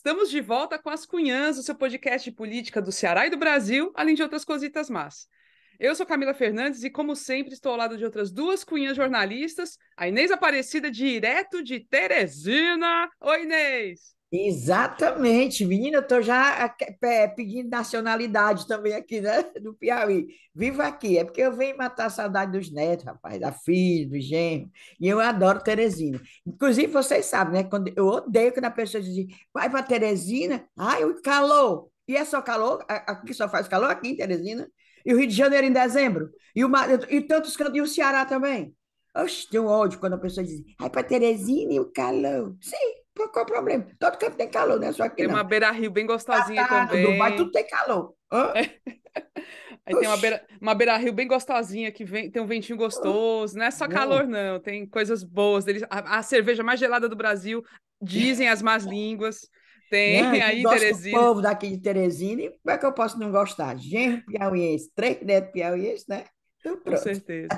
Estamos de volta com as Cunhãs, o seu podcast de política do Ceará e do Brasil, além de outras cositas más. Eu sou Camila Fernandes e, como sempre, estou ao lado de outras duas cunhãs jornalistas, a Inês Aparecida, direto de Teresina. Oi, Inês! Exatamente, menina, eu tô já eh, eh, pedindo nacionalidade também aqui, né, do Piauí. Vivo aqui, é porque eu venho matar a saudade dos netos, rapaz, da filha, do genro, e eu adoro Teresina. Inclusive, vocês sabem, né, quando eu odeio quando a pessoa diz, vai para Teresina, ai, o calor, e é só calor, aqui só faz calor, aqui em Teresina, e o Rio de Janeiro em dezembro, e, o, e tantos cantos, e o Ceará também. Oxe, tem um ódio quando a pessoa diz, ai, para Teresina e o calor, sim, qual é o problema? Todo canto tem calor, né? Só aqui. tem não. uma beira-rio bem gostosinha Batado, ah, também. Mas tudo tem calor. Hã? É. Aí Oxi. tem uma beira, uma beira rio bem gostosinha que vem, tem um ventinho gostoso, não é só hum. calor, não, tem coisas boas. Deles, a, a cerveja mais gelada do Brasil, dizem as más línguas. Tem não, né? aí, gosto Teresina. O povo daqui de Teresina, e como é que eu posso não gostar? Gente piauiense, três netos piauiense, né? Então, pronto. Com certeza.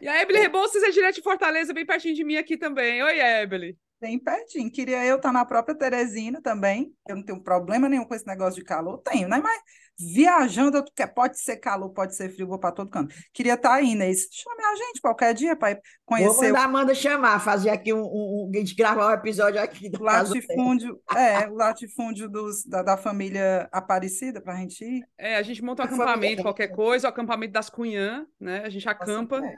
E a Ebele Rebouças é direto de Fortaleza, bem pertinho de mim aqui também. Oi, Ebele. Bem pertinho. Queria eu estar tá na própria Teresina também. Eu não tenho problema nenhum com esse negócio de calor. Tenho, né? Mas viajando, pode ser calor, pode ser frio, vou para todo canto. Queria estar tá aí, Inês. Chame a gente qualquer dia para conhecer. Vou mandar manda chamar, fazer aqui um, um, A gente gravar um episódio aqui do latifúndio. É, o latifúndio dos, da, da família Aparecida, para a gente ir. É, a gente monta um acampamento, qualquer coisa, o acampamento das Cunhã, né? A gente acampa. Nossa,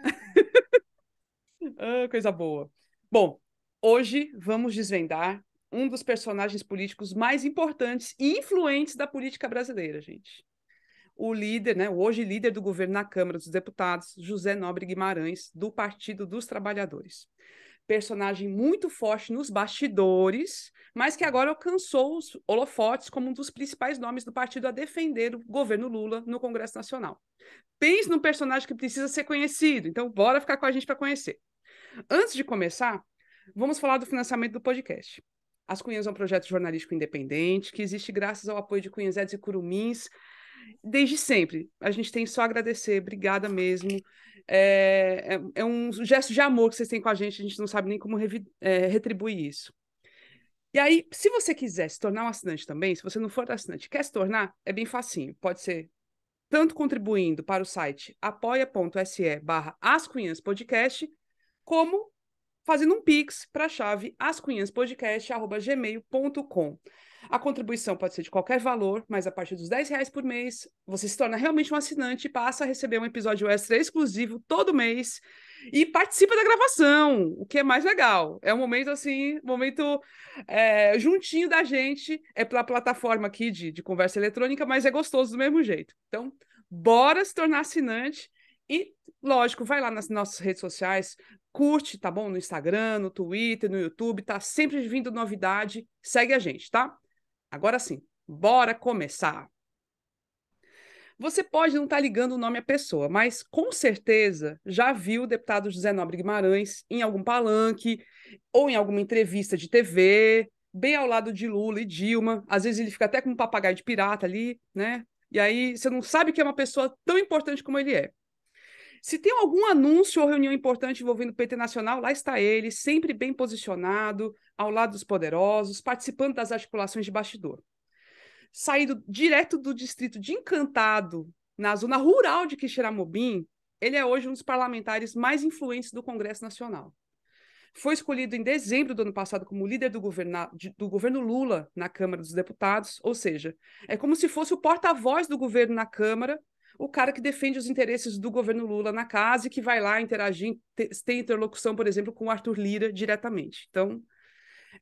é. ah, coisa boa. Bom, Hoje vamos desvendar um dos personagens políticos mais importantes e influentes da política brasileira, gente. O líder, né, hoje líder do governo na Câmara dos Deputados, José Nobre Guimarães, do Partido dos Trabalhadores. Personagem muito forte nos bastidores, mas que agora alcançou os holofotes como um dos principais nomes do partido a defender o governo Lula no Congresso Nacional. Pense num personagem que precisa ser conhecido, então bora ficar com a gente para conhecer. Antes de começar, Vamos falar do financiamento do podcast. As Cunhas é um projeto jornalístico independente que existe graças ao apoio de Cunhazetes e Curumins desde sempre. A gente tem só a agradecer, obrigada mesmo. É, é, é, um gesto de amor que vocês têm com a gente, a gente não sabe nem como é, retribuir isso. E aí, se você quiser se tornar um assinante também, se você não for assinante quer se tornar, é bem facinho. Pode ser tanto contribuindo para o site apoia.se barra ascunhaspodcast, como fazendo um pix para a chave ascunhaspodcast.gmail.com. A contribuição pode ser de qualquer valor, mas a partir dos 10 reais por mês, você se torna realmente um assinante e passa a receber um episódio extra exclusivo todo mês e participa da gravação, o que é mais legal. É um momento assim, momento é, juntinho da gente, é pela plataforma aqui de, de conversa eletrônica, mas é gostoso do mesmo jeito. Então, bora se tornar assinante e, lógico, vai lá nas nossas redes sociais, curte, tá bom? No Instagram, no Twitter, no YouTube, tá sempre vindo novidade. Segue a gente, tá? Agora sim, bora começar! Você pode não estar tá ligando o nome à pessoa, mas com certeza já viu o deputado José Nobre Guimarães em algum palanque ou em alguma entrevista de TV, bem ao lado de Lula e Dilma. Às vezes ele fica até com um papagaio de pirata ali, né? E aí você não sabe que é uma pessoa tão importante como ele é. Se tem algum anúncio ou reunião importante envolvendo o PT Nacional, lá está ele, sempre bem posicionado, ao lado dos poderosos, participando das articulações de bastidor. Saído direto do distrito de Encantado, na zona rural de Quixeramobim, ele é hoje um dos parlamentares mais influentes do Congresso Nacional. Foi escolhido em dezembro do ano passado como líder do, governa... do governo Lula na Câmara dos Deputados, ou seja, é como se fosse o porta-voz do governo na Câmara o cara que defende os interesses do governo Lula na casa e que vai lá interagir, tem interlocução, por exemplo, com o Arthur Lira diretamente. Então,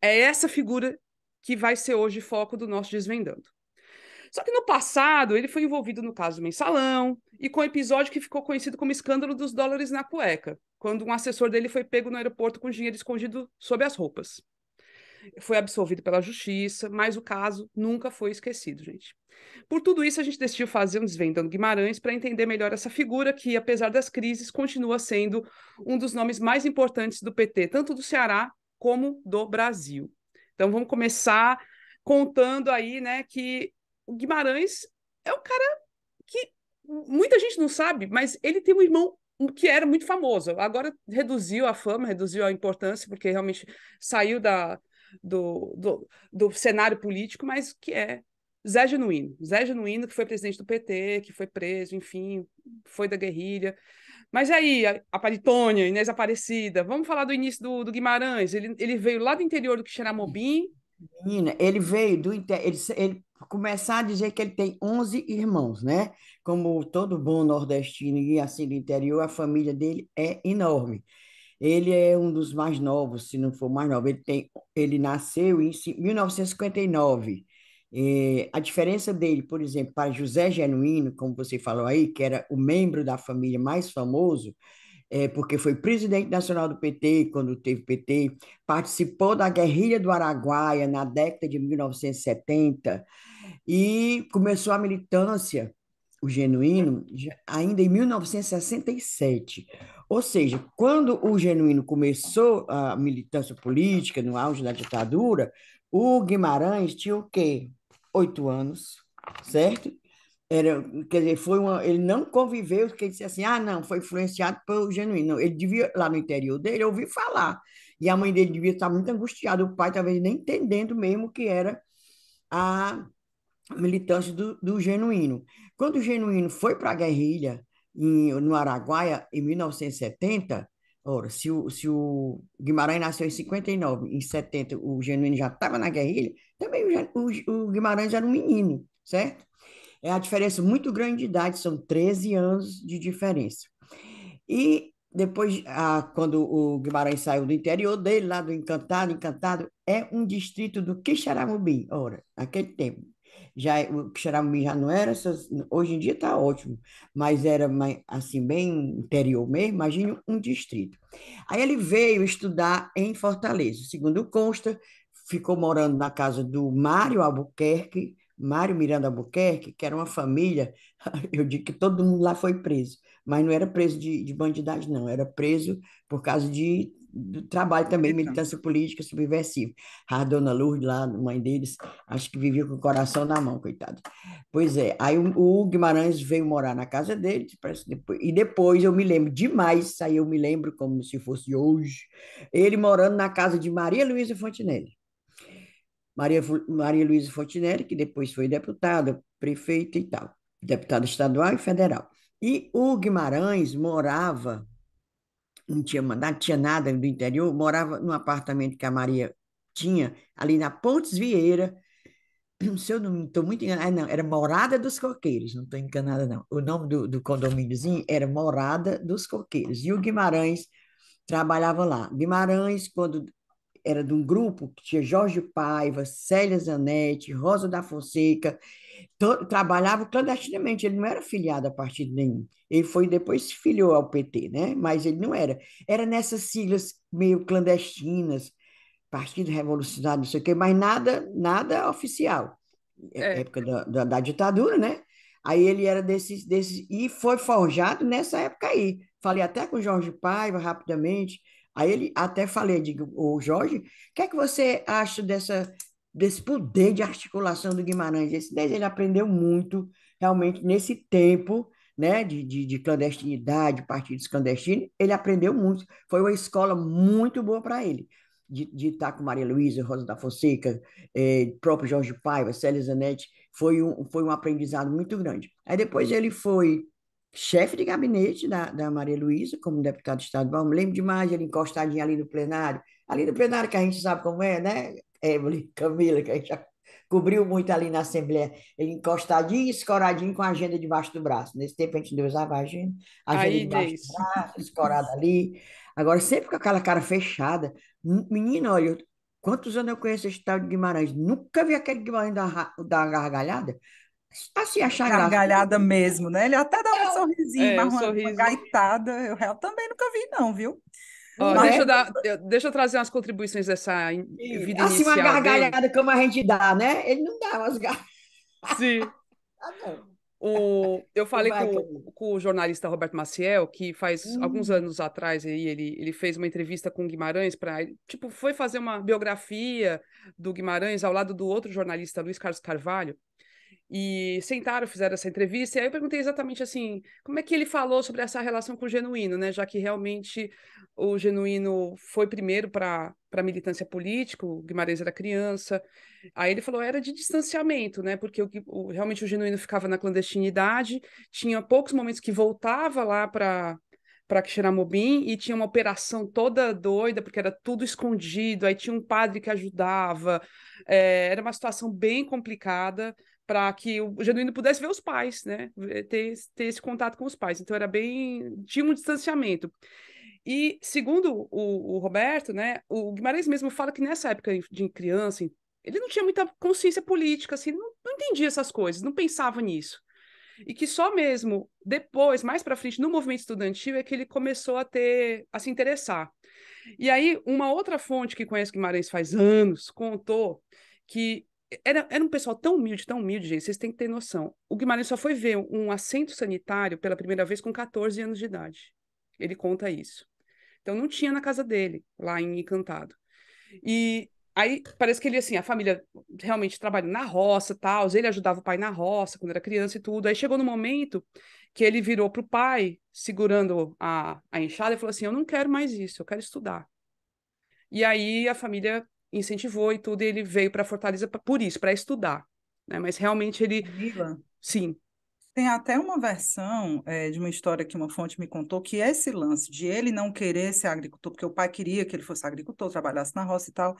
é essa figura que vai ser hoje foco do nosso Desvendando. Só que no passado, ele foi envolvido no caso do mensalão e com o um episódio que ficou conhecido como escândalo dos dólares na cueca, quando um assessor dele foi pego no aeroporto com dinheiro escondido sob as roupas. Foi absolvido pela justiça, mas o caso nunca foi esquecido, gente. Por tudo isso, a gente decidiu fazer um Desvendando Guimarães para entender melhor essa figura que, apesar das crises, continua sendo um dos nomes mais importantes do PT, tanto do Ceará como do Brasil. Então, vamos começar contando aí, né, que o Guimarães é um cara que muita gente não sabe, mas ele tem um irmão que era muito famoso. Agora reduziu a fama, reduziu a importância, porque realmente saiu da, do, do, do cenário político, mas que é Zé Genuíno. Zé Genuíno, que foi presidente do PT, que foi preso, enfim, foi da guerrilha. Mas aí, a, a Paritônia, Inês Aparecida, vamos falar do início do, do Guimarães. Ele, ele veio lá do interior do Quixeramobim. Menina, ele veio do ele, ele começar a dizer que ele tem 11 irmãos, né? Como todo bom nordestino e assim do interior, a família dele é enorme. Ele é um dos mais novos, se não for mais novo. Ele, tem, ele nasceu em 1959 eh, a diferença dele, por exemplo, para José Genuíno, como você falou aí, que era o membro da família mais famoso, é, porque foi presidente nacional do PT quando teve PT, participou da guerrilha do Araguaia na década de 1970 e começou a militância, o genuíno, ainda em 1967. Ou seja, quando o genuíno começou a militância política no auge da ditadura, o Guimarães tinha o quê? oito anos, certo? Era, quer dizer, foi uma, ele não conviveu, porque ele disse assim, ah, não, foi influenciado pelo genuíno. Não, ele devia, lá no interior dele, ouvir falar. E a mãe dele devia estar muito angustiada, o pai talvez nem entendendo mesmo que era a militância do, do genuíno. Quando o genuíno foi para a guerrilha, em, no Araguaia, em 1970, Ora, se o, se o Guimarães nasceu em 59, em 70 o Genuíno já estava na guerrilha, também o, o, o Guimarães era um menino, certo? É a diferença muito grande de idade, são 13 anos de diferença. E depois, a, quando o Guimarães saiu do interior dele, lá do Encantado, Encantado é um distrito do Quixaramubi, ora, naquele tempo. Já, o Xaramim já não era essas, hoje em dia está ótimo, mas era assim bem interior mesmo, imagine um distrito. Aí ele veio estudar em Fortaleza, segundo consta, ficou morando na casa do Mário Albuquerque, Mário Miranda Albuquerque, que era uma família, eu digo que todo mundo lá foi preso, mas não era preso de, de bandidagem, não, era preso por causa de do trabalho também, então. militância política subversiva. A dona Lourdes, lá, mãe deles, acho que vivia com o coração na mão, coitado. Pois é, aí o, Guimarães veio morar na casa dele, e depois eu me lembro demais, aí eu me lembro como se fosse hoje, ele morando na casa de Maria Luísa Fontinelli. Maria, Maria Luísa Fontinelli, que depois foi deputada, prefeita e tal, deputada estadual e federal. E o Guimarães morava não tinha mandado, tinha nada do interior, morava num apartamento que a Maria tinha, ali na Pontes Vieira, se eu não estou muito enganada, ah, não, era Morada dos Coqueiros, não estou enganada, não. O nome do, do condomíniozinho era Morada dos Coqueiros. E o Guimarães trabalhava lá. Guimarães, quando era de um grupo que tinha Jorge Paiva, Célia Zanetti, Rosa da Fonseca, trabalhava clandestinamente, ele não era filiado a partido nenhum. Ele foi depois se filiou ao PT, né? Mas ele não era. Era nessas siglas meio clandestinas, Partido Revolucionário, não sei o quê, mas nada, nada oficial. É, é. Época da, da, da ditadura, né? Aí ele era desses, desses e foi forjado nessa época aí. Falei até com Jorge Paiva rapidamente Aí ele até falei, digo, o Jorge, o que é que você acha dessa, desse poder de articulação do Guimarães? Esse ele aprendeu muito, realmente, nesse tempo né, de, de, de clandestinidade, partidos clandestinos, ele aprendeu muito. Foi uma escola muito boa para ele de, de estar com Maria Luísa, Rosa da Fonseca, eh, próprio Jorge Paiva, Célio Zanetti, foi um, foi um aprendizado muito grande. Aí depois ele foi chefe de gabinete da, da Maria Luísa, como deputado estadual. Me lembro demais ele encostadinho ali no plenário. Ali no plenário, que a gente sabe como é, né, Evelyn, Camila, que a gente já cobriu muito ali na Assembleia. Ele encostadinho, escoradinho, com a agenda debaixo do braço. Nesse tempo a gente não usava a agenda, a agenda Aí, debaixo Deus. do braço, escorada ali. Agora, sempre com aquela cara fechada. Menina, olha, quantos anos eu conheço esse tal de Guimarães? Nunca vi aquele Guimarães da, da gargalhada assim se achar gargalhada mesmo, né? Ele até dá um é sorrisinho, é, uma, sorriso. gaitada. Eu, eu também nunca vi, não, viu? Ó, mas... deixa, eu dar, é- deixa eu trazer umas contribuições dessa in, vida assim, inicial. Assim, uma gargalhada dele. como a gente dá, né? Ele não dá umas gargalhadas. Sim. ah, não. Tá o, eu falei com, com, o jornalista Roberto Maciel, que faz hum. alguns anos atrás aí, ele, ele fez uma entrevista com o Guimarães para tipo, foi fazer uma biografia do Guimarães ao lado do outro jornalista Luiz Carlos Carvalho. E sentaram, fizeram essa entrevista, e aí eu perguntei exatamente assim, como é que ele falou sobre essa relação com o genuíno, né? Já que realmente o genuíno foi primeiro para a militância política, o Guimarães era criança. Aí ele falou, era de distanciamento, né? Porque o, o realmente o genuíno ficava na clandestinidade, tinha poucos momentos que voltava lá para para Xeramobim e tinha uma operação toda doida, porque era tudo escondido, aí tinha um padre que ajudava, é, era uma situação bem complicada para que o genuíno pudesse ver os pais, né? Ter, ter esse contato com os pais. Então era bem tinha um distanciamento. E segundo o, o Roberto, né, o Guimarães mesmo fala que nessa época de criança ele não tinha muita consciência política, assim, não, não entendia essas coisas, não pensava nisso e que só mesmo depois, mais para frente, no movimento estudantil é que ele começou a ter a se interessar. E aí uma outra fonte que conhece Guimarães faz anos contou que era, era um pessoal tão humilde, tão humilde, gente, vocês têm que ter noção. O Guimarães só foi ver um assento sanitário pela primeira vez com 14 anos de idade. Ele conta isso. Então não tinha na casa dele, lá em Encantado. E aí parece que ele, assim, a família realmente trabalha na roça tal, ele ajudava o pai na roça quando era criança e tudo. Aí chegou no momento que ele virou para o pai, segurando a, a enxada, e falou assim: Eu não quero mais isso, eu quero estudar. E aí a família incentivou e tudo, e ele veio para Fortaleza pra, por isso, para estudar. Né? Mas realmente ele. Sim. Tem até uma versão é, de uma história que uma fonte me contou que esse lance de ele não querer ser agricultor, porque o pai queria que ele fosse agricultor, trabalhasse na roça e tal.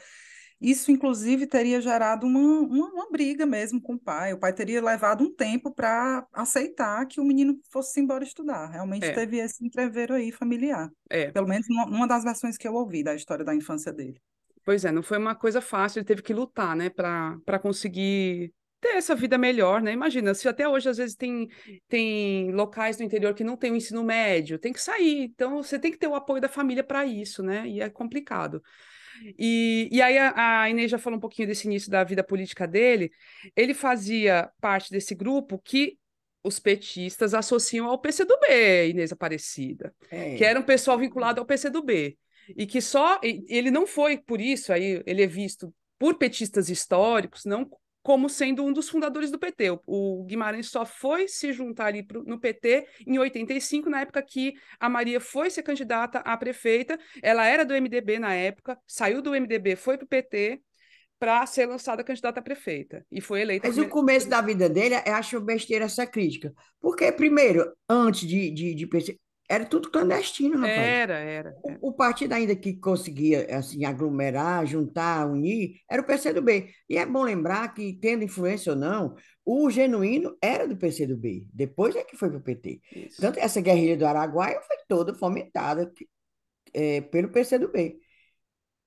Isso, inclusive, teria gerado uma, uma, uma briga mesmo com o pai. O pai teria levado um tempo para aceitar que o menino fosse embora estudar. Realmente é. teve esse entrevero aí familiar. É. Pelo menos numa das versões que eu ouvi da história da infância dele. Pois é, não foi uma coisa fácil, ele teve que lutar, né, para conseguir ter essa vida melhor, né? Imagina, se até hoje às vezes tem, tem locais no interior que não tem o ensino médio, tem que sair, então você tem que ter o apoio da família para isso, né? E é complicado. E, e aí a, a Inês já falou um pouquinho desse início da vida política dele. Ele fazia parte desse grupo que os petistas associam ao PCdoB, Inês Aparecida, é. que era um pessoal vinculado ao PCdoB e que só ele não foi por isso aí ele é visto por petistas históricos não como sendo um dos fundadores do PT. O, Guimarães só foi se juntar ali pro, no PT em 85, na época que a Maria foi ser candidata à prefeita. Ela era do MDB na época, saiu do MDB, foi para o PT para ser lançada candidata a prefeita e foi eleita. Mas primeira... o começo da vida dele, eu acho besteira essa crítica. Porque, primeiro, antes de, de, de era tudo clandestino, rapaz. Era, era. era. O, é. o, partido ainda que conseguia assim, aglomerar, juntar, unir, era o PCdoB. E é bom lembrar que, tendo influência ou não, o genuíno era do PCdoB. Depois é que foi para o PT. Isso. Tanto essa guerrilha do Araguaia foi toda fomentada é, pelo PCdoB.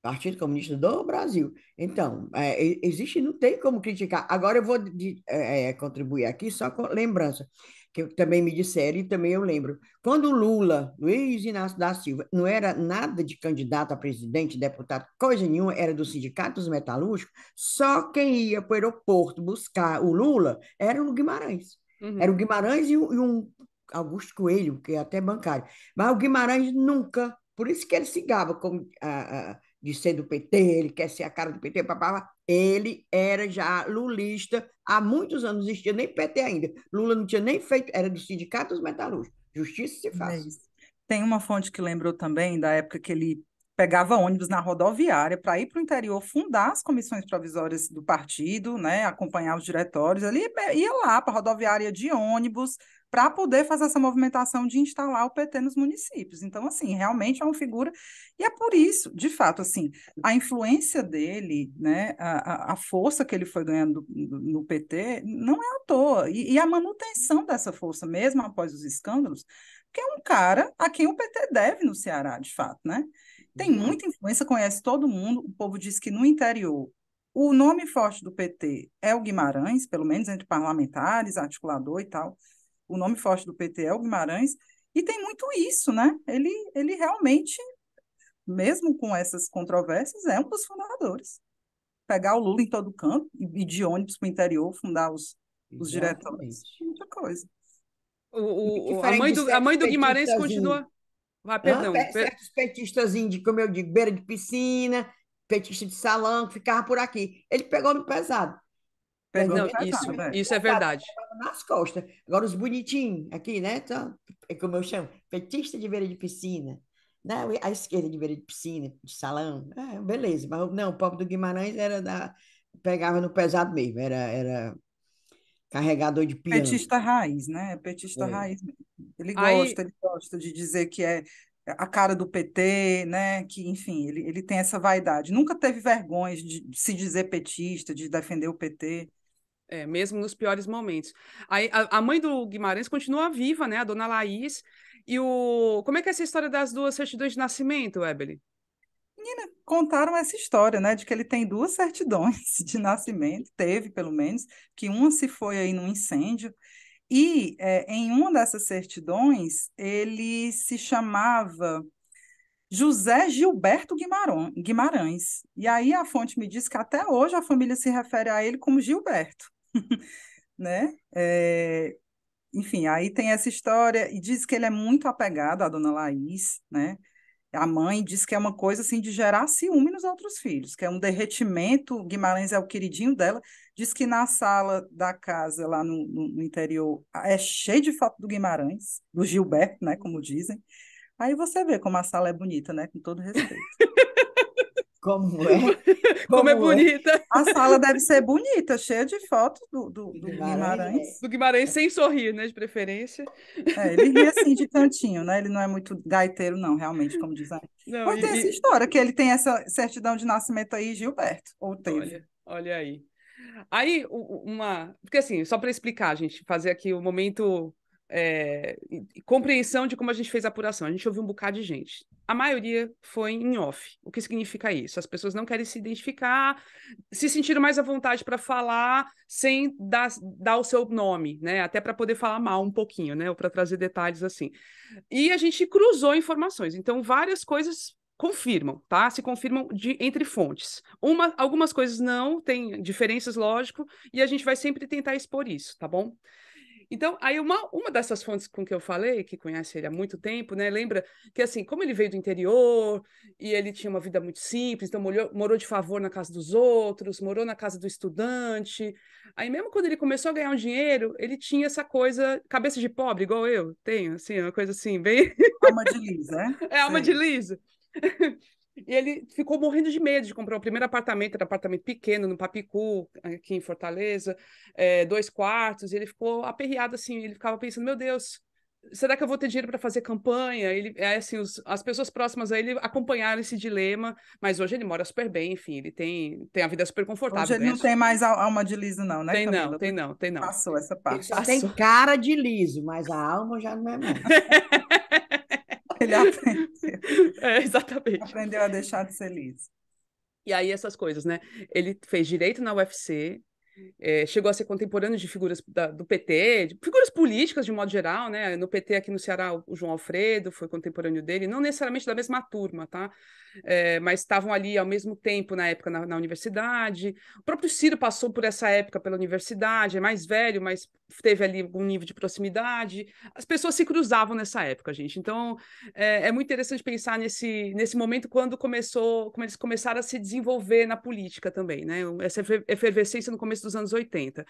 Partido Comunista do Brasil. Então, é, existe, não tem como criticar. Agora eu vou de, é, é, contribuir aqui só com lembrança que também me disseram e também eu lembro. Quando o Lula, Luiz Inácio da Silva, não era nada de candidato a presidente, deputado, coisa nenhuma, era do Sindicato dos Metalúrgicos, só quem ia para o aeroporto buscar o Lula era o Guimarães. Uhum. Era o Guimarães e, e um Augusto Coelho, que é até bancário. Mas o Guimarães nunca, por isso que ele se gaba como, a, ah, a, ah, de ser do PT, ele quer ser a cara do PT, papá, ele era já lulista há muitos anos, não existia nem PT ainda. Lula não tinha nem feito, era do Sindicato dos Metalúrgicos. Justiça se faz. É Tem uma fonte que lembrou também da época que ele pegava ônibus na rodoviária para ir para o interior fundar as comissões provisórias do partido, né, acompanhar os diretórios ali, ia lá para a rodoviária de ônibus, para poder fazer essa movimentação de instalar o PT nos municípios. Então, assim, realmente é uma figura, e é por isso, de fato, assim, a influência dele, né, a, a força que ele foi ganhando no PT, não é à toa, e, e a manutenção dessa força, mesmo após os escândalos, que é um cara a quem o PT deve no Ceará, de fato, né? Tem uhum. muita influência, conhece todo mundo, o povo diz que no interior o nome forte do PT é o Guimarães, pelo menos entre parlamentares, articulador e tal, o nome forte do PT é o Guimarães, e tem muito isso, né? Ele, ele realmente, mesmo com essas controvérsias, é um dos fundadores. Pegar o Lula em todo canto e de ônibus para o interior fundar os, os diretores, muita coisa. O, o, a, mãe do, a mãe do Guimarães continua. Ah, perdão. Ah, certos petistas, como eu digo, beira de piscina, petista de salão, que ficava por aqui. Ele pegou no pesado. Perdão, isso, né? isso é verdade. Nas costas. Agora, os bonitinhos aqui, né? Então, é como eu chamo, petista de beira de piscina. Né? A esquerda de beira de piscina, de salão. É, beleza, mas não, o pobre do Guimarães era da... Pegava no pesado mesmo, era, era carregador de piano. Petista raiz, né? Petista é. raiz. Ele gosta, ele gosta de dizer que é a cara do PT, né? Que, enfim, ele, ele tem essa vaidade. Nunca teve vergonha de, de se dizer petista, de defender o PT. É, mesmo nos piores momentos. a, a, mãe do Guimarães continua viva, né? A dona Laís. E o. Como é que é essa história das duas certidões de nascimento, Ebele? Menina, contaram essa história, né? De que ele tem duas certidões de nascimento, teve pelo menos, que uma se foi aí num incêndio. E é, em uma dessas certidões, ele se chamava José Gilberto Guimarães. E aí a fonte me diz que até hoje a família se refere a ele como Gilberto. né? É, enfim, aí tem essa história e diz que ele é muito apegado à dona Laís, né? A mãe diz que é uma coisa assim de gerar ciúme nos outros filhos, que é um derretimento. Guimarães é o queridinho dela. Diz que na sala da casa, lá no, no, no interior, é cheio de foto do Guimarães, do Gilberto, né? Como dizem. Aí você vê como a sala é bonita, né? Com todo respeito. Como é? Como, é Como é bonita! É. A sala deve ser bonita, cheia de fotos do, do, do Guimarães. É. Do Guimarães sem sorrir, né? De preferência. É, ele ri assim de cantinho, né? Ele não é muito gaiteiro, não, realmente, como diz aí. Mas tem essa história, que ele tem essa certidão de nascimento aí, Gilberto, ou teve. Olha, olha aí. Aí, uma. Porque assim, só para explicar, gente, fazer aqui o um momento é, compreensão de como a gente fez a apuração. A gente ouviu um bocado de gente. A maioria foi em off. O que significa isso? As pessoas não querem se identificar, se sentiram mais à vontade para falar sem dar, dar, o seu nome, né? Até para poder falar mal um pouquinho, né? Ou para trazer detalhes assim. E a gente cruzou informações. Então, várias coisas confirmam, tá? Se confirmam de, entre fontes. Uma, algumas coisas não, tem diferenças, lógico, e a gente vai sempre tentar expor isso, tá bom? Então, aí uma, uma dessas fontes com que eu falei, que conhece ele há muito tempo, né, lembra que assim, como ele veio do interior e ele tinha uma vida muito simples, então morou, morou de favor na casa dos outros, morou na casa do estudante. Aí mesmo quando ele começou a ganhar um dinheiro, ele tinha essa coisa, cabeça de pobre, igual eu tenho, assim, uma coisa assim, bem... Alma de Lisa, né? É, alma Sim. de Lisa. E ele ficou morrendo de medo de comprar o primeiro apartamento, era um apartamento pequeno, no Papicu, aqui em Fortaleza, é, dois quartos, ele ficou aperreado assim, ele ficava pensando, meu Deus, será que eu vou ter dinheiro para fazer campanha? Ele, é assim, os, as pessoas próximas a ele acompanharam esse dilema, mas hoje ele mora super bem, enfim, ele tem, tem a vida super confortável. Hoje ele né? não tem mais alma de liso, não, né? Tem Camila? não, tem não, tem não. Passou essa parte. Ele só tem cara de liso, mas a alma já não é mais. Ele aprendeu. É, exatamente. Aprendeu a deixar de ser liso. E aí essas coisas, né? Ele fez direito na UFC, é, chegou a ser contemporâneo de figuras da, do PT, de figuras políticas de modo geral, né? No PT aqui no Ceará, o João Alfredo foi contemporâneo dele, não necessariamente da mesma turma, tá? é, mas estavam ali ao mesmo tempo na época na, na, universidade. O próprio Ciro passou por essa época pela universidade, é mais velho, mas teve ali algum nível de proximidade. As pessoas se cruzavam nessa época, gente. Então é, é muito interessante pensar nesse, nesse momento quando começou, como eles começaram a se desenvolver na política também, né? Essa efervescência no começo dos anos 80.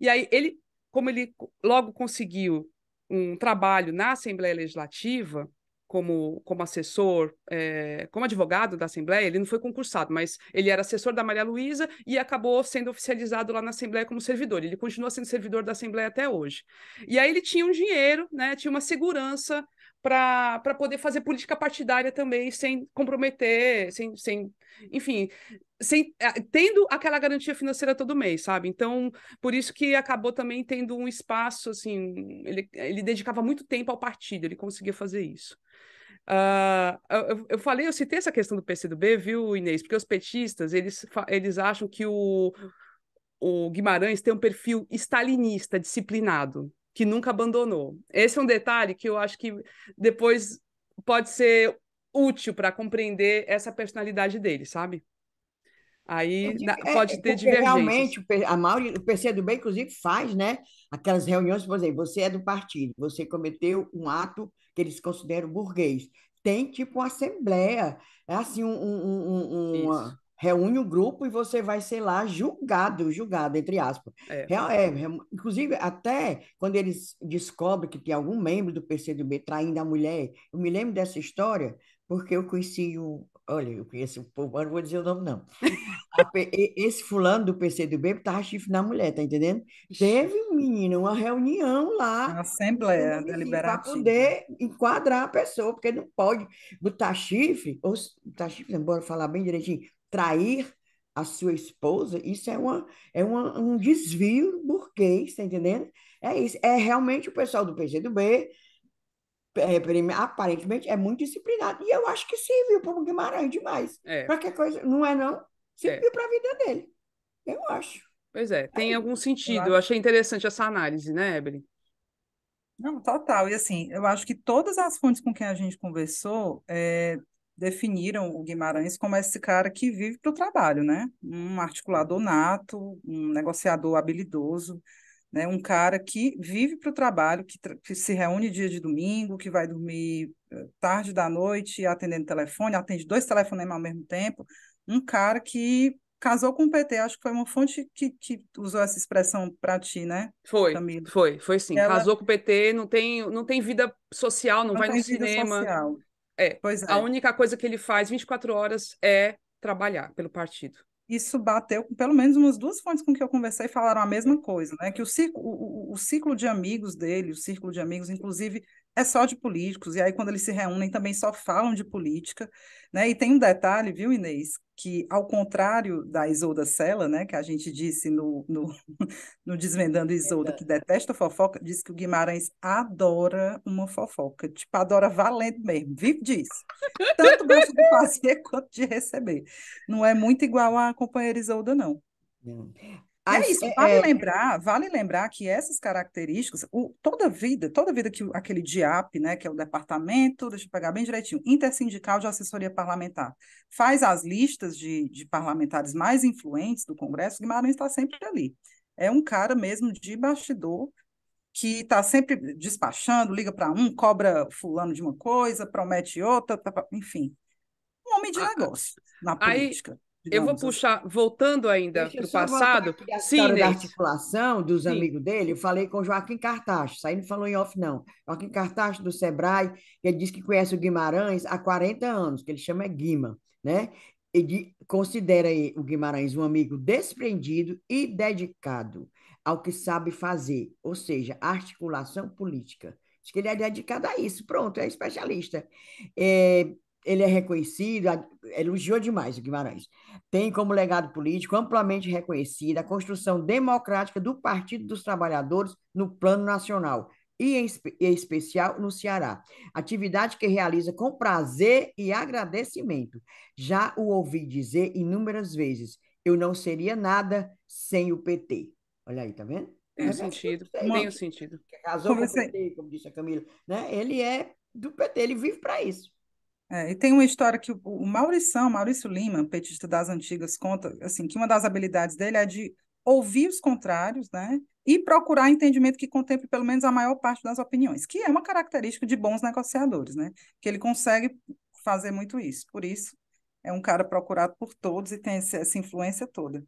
E aí ele, como ele logo conseguiu um trabalho na Assembleia Legislativa, como, como assessor, é, como advogado da Assembleia, ele não foi concursado, mas ele era assessor da Maria Luísa e acabou sendo oficializado lá na Assembleia como servidor. Ele continua sendo servidor da Assembleia até hoje. E aí ele tinha um dinheiro, né, tinha uma segurança para poder fazer política partidária também, sem comprometer, sem, sem enfim, sem, eh, tendo aquela garantia financeira todo mês, sabe? Então, por isso que acabou também tendo um espaço, assim, ele, ele dedicava muito tempo ao partido, ele conseguia fazer isso. Uh, eu, eu, falei, eu citei essa questão do PCdoB, viu, Inês? Porque os petistas, eles, eles acham que o, o Guimarães tem um perfil stalinista, disciplinado, que nunca abandonou. Esse é um detalhe que eu acho que depois pode ser útil para compreender essa personalidade dele, sabe? Aí é, pode é ter divergências. Realmente, a maioria, o PCdoB, inclusive, faz né, aquelas reuniões, por exemplo, você é do partido, você cometeu um ato que eles consideram burguês. Tem tipo uma assembleia, é assim, um, um, um uma, reúne o um grupo e você vai ser lá julgado, julgado, entre aspas. É. É, é, inclusive, até quando eles descobrem que tem algum membro do PCdoB traindo a mulher, eu me lembro dessa história, porque eu conheci o, Olha, eu conheço o povo, mas não vou dizer o nome, não. Esse fulano do PCdoB estava chifre na mulher, tá entendendo? Teve, menina, uma reunião lá. Na assembleia deliberativa. Para poder enquadrar a pessoa, porque não pode botar chifre, ou botar chifre, bora falar bem direitinho, trair a sua esposa, isso é, uma, é uma, um desvio burguês, tá entendendo? É isso. É realmente o pessoal do PCdoB aparentemente é muito disciplinado. E eu acho que serviu para o Guimarães demais. É. Para que coisa, não é não? Serviu é. para a vida dele. Eu acho. Pois é, tem Aí, é algum sentido. Eu, acho... eu achei interessante essa análise, né, Evelyn? Não, total. E assim, eu acho que todas as fontes com quem a gente conversou é, definiram o Guimarães como esse cara que vive para o trabalho, né? Um articulador nato, um negociador habilidoso, né? Um cara que vive para o trabalho, que, que, se reúne dia de domingo, que vai dormir eh, tarde da noite atendendo telefone, atende dois telefonemas ao mesmo tempo. Um cara que casou com o PT, acho que foi uma fonte que, que usou essa expressão para ti, né? Foi, Camila? foi, foi sim. Ela... Casou com o PT, não tem, não tem vida social, não, não vai no cinema. Social. É, pois é. A única coisa que ele faz 24 horas é trabalhar pelo partido isso bateu com pelo menos umas duas fontes com que eu conversei falaram a mesma coisa, né? Que o ciclo, o, o ciclo de amigos dele, o círculo de amigos, inclusive é só de políticos, e aí quando eles se reúnem também só falam de política, né? E tem um detalhe, viu, Inês, que ao contrário da Isolda Sela, né, que a gente disse no, no, no Desvendando Isolda, que detesta fofoca, diz que o Guimarães adora uma fofoca, tipo, adora valendo mesmo, vive disso. Tanto gosto de fazer quanto de receber. Não é muito igual à companheira Isolda, não. Hum é isso, é, vale é, lembrar, vale lembrar que essas características, o, toda vida, toda vida que aquele DIAP, né, que é o departamento, deixa eu pegar bem direitinho, intersindical de assessoria parlamentar, faz as listas de, de parlamentares mais influentes do Congresso, Guimarães está sempre ali. É um cara mesmo de bastidor que está sempre despachando, liga para um, cobra fulano de uma coisa, promete outra, tá, tá, enfim, um homem de ah, negócio na aí, política eu vou assim. puxar, voltando ainda para o passado. Sim, da articulação dos Sim. amigos dele, eu falei com o Joaquim Cartacho, saindo falou em off, não. Joaquim Cartacho do Sebrae, ele diz que conhece o Guimarães há 40 anos, que ele chama é Guima, né? Ele considera o Guimarães um amigo desprendido e dedicado ao que sabe fazer, ou seja, articulação política. Acho que ele é dedicado a isso, pronto, é especialista. É, ele é reconhecido, elogiou demais o Guimarães. Tem como legado político amplamente reconhecida a construção democrática do Partido dos Trabalhadores no plano nacional e em, em especial no Ceará. Atividade que realiza com prazer e agradecimento. Já o ouvi dizer inúmeras vezes: eu não seria nada sem o PT. Olha aí, tá vendo? Tem é sentido, tem um né? sentido. Casou com o PT, como disse a Camila. Né? Ele é do PT, ele vive para isso. É, e tem uma história que o, o Maurição, Maurício Lima, petista das antigas, conta assim que uma das habilidades dele é de ouvir os contrários, né? E procurar entendimento que contemple pelo menos a maior parte das opiniões, que é uma característica de bons negociadores, né? Que ele consegue fazer muito isso. Por isso, é um cara procurado por todos e tem esse, essa influência toda.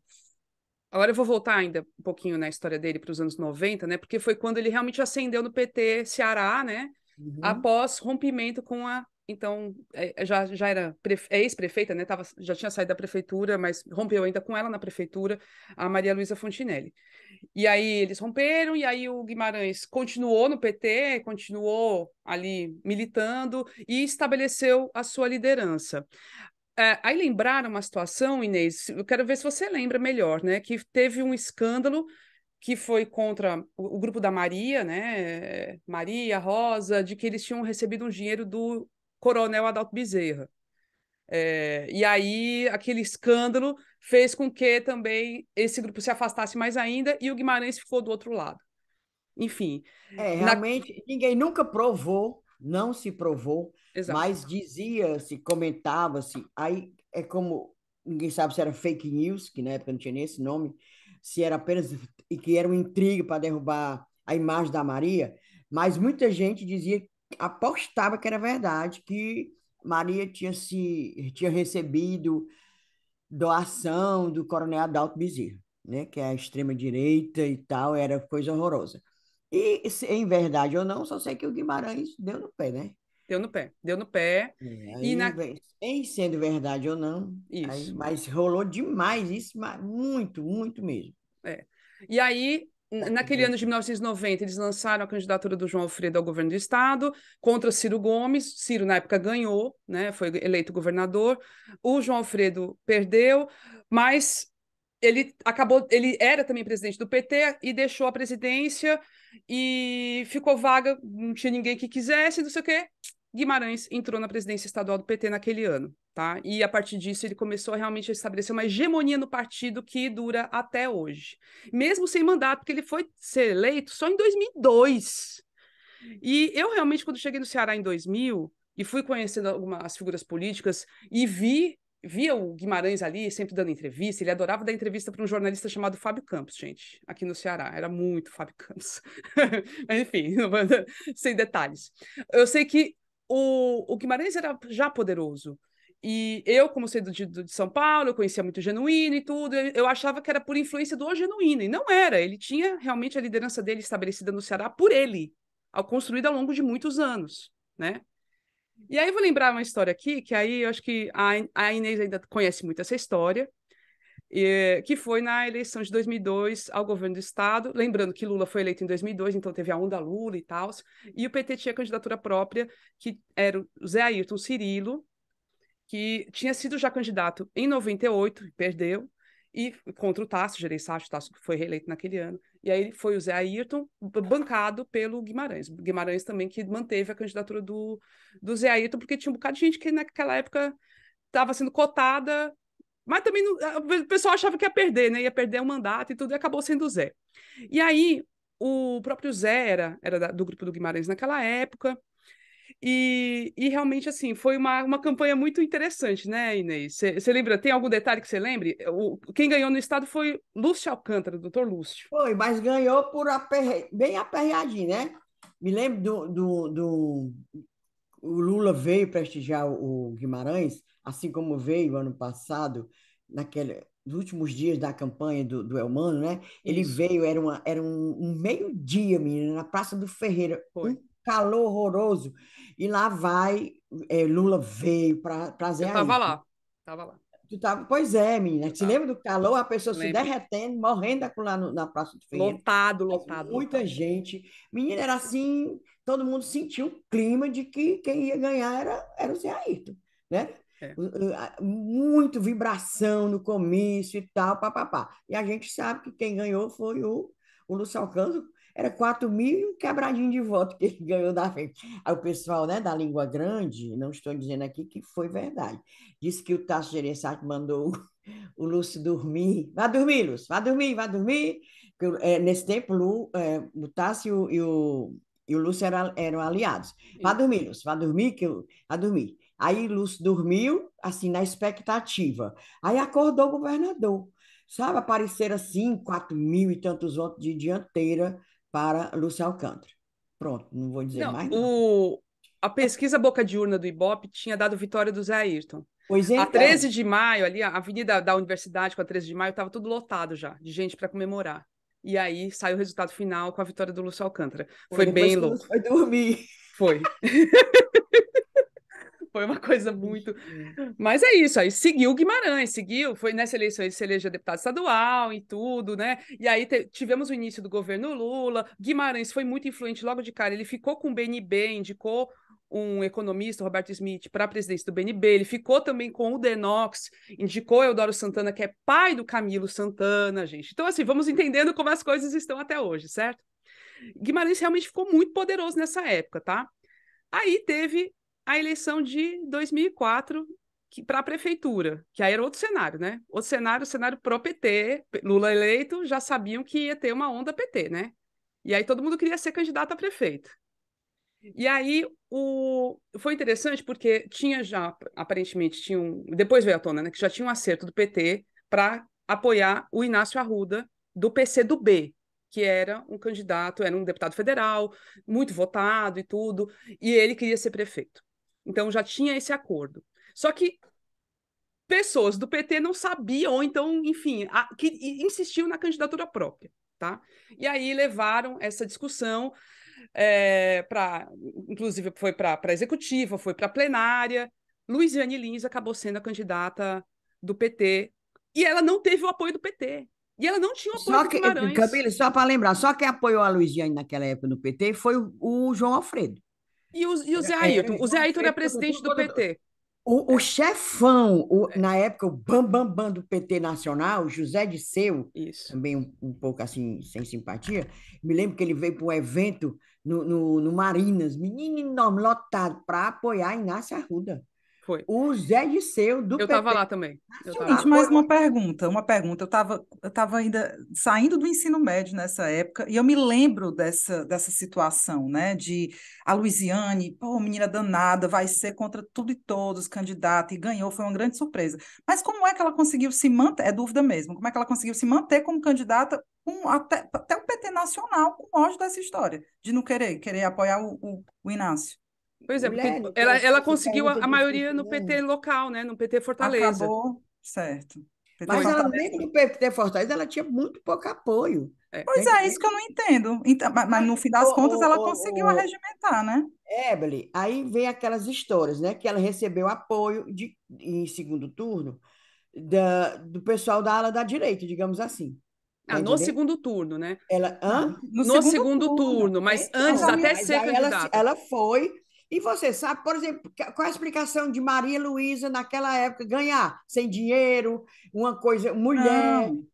Agora eu vou voltar ainda um pouquinho na história dele para os anos 90, né? Porque foi quando ele realmente ascendeu no PT Ceará, né? Uhum. Após rompimento com a então, é, é, já, já era é ex-prefeita, né? Tava, já tinha saído da prefeitura, mas rompeu ainda com ela na prefeitura, a Maria Luísa Fontinelli. E aí eles romperam, e aí o Guimarães continuou no PT, continuou ali militando e estabeleceu a sua liderança. É, aí lembraram uma situação, Inês, eu quero ver se você lembra melhor, né? Que teve um escândalo que foi contra o, grupo da Maria, né? Maria, Rosa, de que eles tinham recebido um dinheiro do Coronel Adalto Bezerra. É, e aí, aquele escândalo fez com que também esse grupo se afastasse mais ainda e o Guimarães ficou do outro lado. Enfim. É, realmente, na... ninguém nunca provou, não se provou, Exato. mas dizia-se, comentava-se. Aí é como ninguém sabe se era fake news, que na época não tinha nem esse nome, se era apenas. e que era uma intriga para derrubar a imagem da Maria, mas muita gente dizia apostava que era verdade, que Maria tinha, se, tinha recebido doação do coronel Adalto Bezerra, né? que é a extrema-direita e tal, era coisa horrorosa. E, se, em verdade ou não, só sei que o Guimarães deu no pé, né? Deu no pé, deu no pé. É, aí, e na... Em sendo verdade ou não, isso. Aí, mas rolou demais isso, muito, muito mesmo. É. E aí, Naquele ano de 1990, eles lançaram a candidatura do João Alfredo ao governo do estado contra Ciro Gomes. Ciro, na época, ganhou, né? foi eleito governador. O João Alfredo perdeu, mas ele acabou, ele era também presidente do PT e deixou a presidência e ficou vaga, não tinha ninguém que quisesse, não sei o quê. Guimarães entrou na presidência estadual do PT naquele ano, tá? E a partir disso ele começou realmente a estabelecer uma hegemonia no partido que dura até hoje. Mesmo sem mandato, porque ele foi ser eleito só em 2002. E eu realmente quando cheguei no Ceará em 2000 e fui conhecendo algumas figuras políticas e vi via o Guimarães ali, sempre dando entrevista, ele adorava dar entrevista para um jornalista chamado Fábio Campos, gente, aqui no Ceará. Era muito Fábio Campos. Enfim, sem detalhes. Eu sei que o, o Guimarães era já poderoso. E eu, como sendo de, de São Paulo, eu conhecia muito o Genuíno e tudo, eu achava que era por influência do Genuíno, e não era. Ele tinha realmente a liderança dele estabelecida no Ceará por ele, ao construída ao longo de muitos anos, né? E aí eu vou lembrar uma história aqui, que aí eu acho que a, a Inês ainda conhece muito essa história, e, eh, que foi na eleição de 2002 ao governo do Estado. Lembrando que Lula foi eleito em 2002, então teve a onda Lula e tal. E o PT tinha candidatura própria, que era o Zé Ayrton Cirilo, que tinha sido já candidato em 98, perdeu, e contra o Tasso, Gereissati, o Tasso foi reeleito naquele ano. E aí foi o Zé Ayrton, bancado pelo Guimarães. Guimarães também que manteve a candidatura do, do Zé Ayrton, porque tinha um bocado de gente que naquela época estava sendo cotada mas também não, o pessoal achava que ia perder, né? Ia perder o mandato e tudo, e acabou sendo o Zé. E aí, o próprio Zé era, era da, do grupo do Guimarães naquela época. E, e realmente, assim, foi uma, uma campanha muito interessante, né, Inês? Você lembra? Tem algum detalhe que você lembre? O, quem ganhou no estado foi Lúcio Alcântara, doutor Lúcio. Foi, mas ganhou por aperre... bem aperreadinho, né? Me lembro do, do, do... O Lula veio prestigiar o Guimarães assim como veio ano passado, naquele, nos últimos dias da campanha do, do Elmano, né? Ele Isso. veio, era, uma, era um, um meio-dia, menina, na Praça do Ferreira. Foi. Um calor horroroso. E lá vai, é, Lula veio para trazer Eu tava lá, tava lá. Tu tava, pois é, menina. Te lembra do calor? A pessoa se derretendo, morrendo lá no, na Praça do Ferreira. Lotado, lotado. Muita lotado. gente. Menina, era assim, todo mundo sentiu o clima de que quem ia ganhar era, era o Zé Ayrton, né? É. Hum, hum, muito vibração no comício e tal, papapá. E a gente sabe que quem ganhou foi o, o Lúcio alcântara era 4 mil e um quebradinho de voto que ele ganhou da frente. Aí o pessoal né, da língua grande, não estou dizendo aqui que foi verdade, disse que o Tasso Gereissati mandou o Lúcio dormir. Vá dormir, Lúcio, vá dormir, vá dormir. Porque, é, nesse tempo, Lu, é, o Tasso e o, e o, e o Lúcio eram, eram aliados. Vá dormir, Lúcio, vá dormir, que eu, vá dormir. Aí Lúcio dormiu, assim, na expectativa. Aí acordou o governador. Sabe, apareceram assim, quatro mil e tantos votos de dianteira para Lúcio Alcântara. Pronto, não vou dizer não, mais. Não. O... A pesquisa boca de urna do Ibope tinha dado vitória do Zé Ayrton. Pois é, a 13 então. de maio, ali, a avenida da universidade com a 13 de maio, estava tudo lotado já, de gente para comemorar. E aí saiu o resultado final com a vitória do Lúcio Alcântara. Foi, foi bem louco. Foi dormir. Foi. Foi uma coisa muito. Mas é isso, aí seguiu Guimarães, seguiu, foi nessa eleição ele se elegeu deputado estadual e tudo, né? E aí te... tivemos o início do governo Lula. Guimarães foi muito influente logo de cara, ele ficou com o BNB, indicou um economista, Roberto Smith, para a presidência do BNB. Ele ficou também com o Denox, indicou Eudoro Santana, que é pai do Camilo Santana, gente. Então, assim, vamos entendendo como as coisas estão até hoje, certo? Guimarães realmente ficou muito poderoso nessa época, tá? Aí teve a eleição de 2004 para a prefeitura, que aí era outro cenário, né? Outro cenário, cenário pró-PT, Lula eleito, já sabiam que ia ter uma onda PT, né? E aí todo mundo queria ser candidato a prefeito. E aí o... foi interessante porque tinha já, aparentemente, tinha um... depois veio à tona, né, que já tinha um acerto do PT para apoiar o Inácio Arruda do PCdoB, que era um candidato, era um deputado federal, muito votado e tudo, e ele queria ser prefeito. Então já tinha esse acordo. Só que pessoas do PT não sabiam, ou então, enfim, a, que insistiam na candidatura própria, tá? E aí levaram essa discussão é, eh, para, inclusive, foi para a executiva, foi para a plenária. Luiziane Lins acabou sendo a candidata do PT e ela não teve o apoio do PT. E ela não tinha o apoio só que, do Camila, só para lembrar, só quem apoiou a Luiziane naquela época no PT foi o, o João Alfredo. E o, e o Zé é, é, Ailton? O é, Zé Ailton era presidente do PT. O, o chefão, o, na época, o bambambam bam, bam do PT Nacional, José de Seu, Isso. também um, um, pouco assim, sem simpatia, me lembro que ele veio para um evento no, no, no Marinas, menino enorme, lotado, para apoiar Inácio Arruda. Foi. O Zé Seu do Eu estava lá também. Gente, mais uma pergunta, uma pergunta. Eu estava eu tava ainda saindo do ensino médio nessa época e eu me lembro dessa, dessa situação, né? De a Luiziane, pô, menina danada, vai ser contra tudo e todos candidata e ganhou, foi uma grande surpresa. Mas como é que ela conseguiu se manter? É dúvida mesmo. Como é que ela conseguiu se manter como candidata com até, até o PT nacional com ódio dessa história, de não querer, querer apoiar o, o, o Inácio? Pois é, porque ela, ela conseguiu a, a maioria no PT local, né? No PT Fortaleza. Acabou, certo. PT Mas ela, dentro do PT Fortaleza, ela tinha muito pouco apoio. É, pois é, isso que eu não entendo. Então, mas no fim das contas, ela conseguiu arregimentar, né? Ebele, é, aí vem aquelas histórias, né? Que ela recebeu apoio de, em segundo turno da, do pessoal da ala da direita, digamos assim. Ah, no segundo turno, né? Ela, hã? No, no segundo, segundo, turno, turno mas é, antes, até ser candidata. Ela, ela foi e você sabe, por exemplo, qual é a explicação de Maria Luísa naquela época ganhar sem dinheiro, uma coisa, mulher, Não.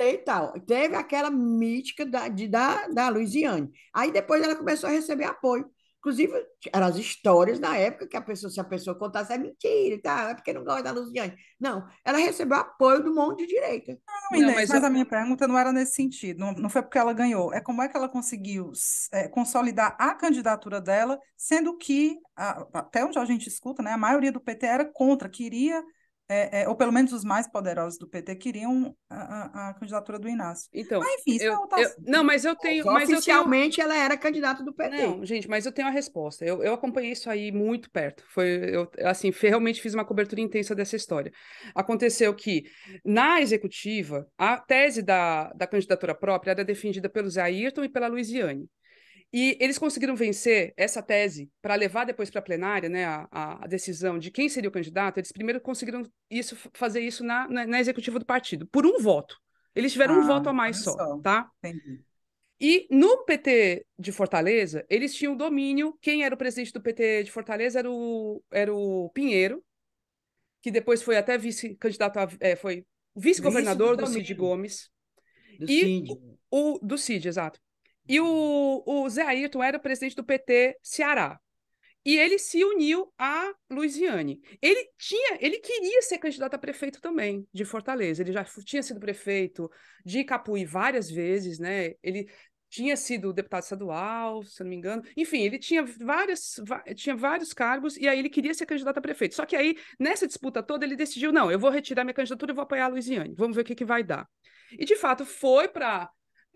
Ah. e tal. Teve aquela mítica da, de, da, da Luiziane. Aí depois ela começou a receber apoio. Inclusive, eram as histórias na época que a pessoa, se a pessoa contasse, é mentira, tá? é porque não gosta da Luziane. Não, ela recebeu apoio do monte de direita. Não, Inês, não, mas, mas eu... a minha pergunta não era nesse sentido, não, não foi porque ela ganhou, é como é que ela conseguiu é, consolidar a candidatura dela, sendo que, a, até onde a gente escuta, né, a maioria do PT era contra, queria é, é, ou pelo menos os mais poderosos do PT queriam a, a, a candidatura do Inácio. Então, mas, enfim, eu, é eu, não, mas eu tenho, mas oficialmente eu tenho... ela era candidata do PT. Não, gente, mas eu tenho a resposta. Eu, eu acompanhei isso aí muito perto. Foi, eu, assim, realmente fiz uma cobertura intensa dessa história. Aconteceu que na executiva a tese da, da candidatura própria era defendida pelo Zé Ayrton e pela Luiziane. E eles conseguiram vencer essa tese para levar depois para a plenária né, a, a, decisão de quem seria o candidato. Eles primeiro conseguiram isso, fazer isso na, na, na executiva do partido, por um voto. Eles tiveram ah, um voto a mais só, só, tá? Entendi. E no PT de Fortaleza, eles tinham domínio. Quem era o presidente do PT de Fortaleza era o, era o Pinheiro, que depois foi até vice-candidato, é, foi vice-governador vice do, do Cid Gomes. Do e Cid. O, o, do Cid, exato. E o, o Zé Ayrton era presidente do PT Ceará. E ele se uniu a Luiziane. Ele tinha, ele queria ser candidato a prefeito também de Fortaleza. Ele já tinha sido prefeito de Capuí várias vezes, né? Ele tinha sido deputado estadual, se não me engano. Enfim, ele tinha, várias, tinha vários cargos e aí ele queria ser candidato a prefeito. Só que aí, nessa disputa toda, ele decidiu: não, eu vou retirar minha candidatura e vou apoiar a Luiziane. Vamos ver o que, que vai dar. E, de fato, foi para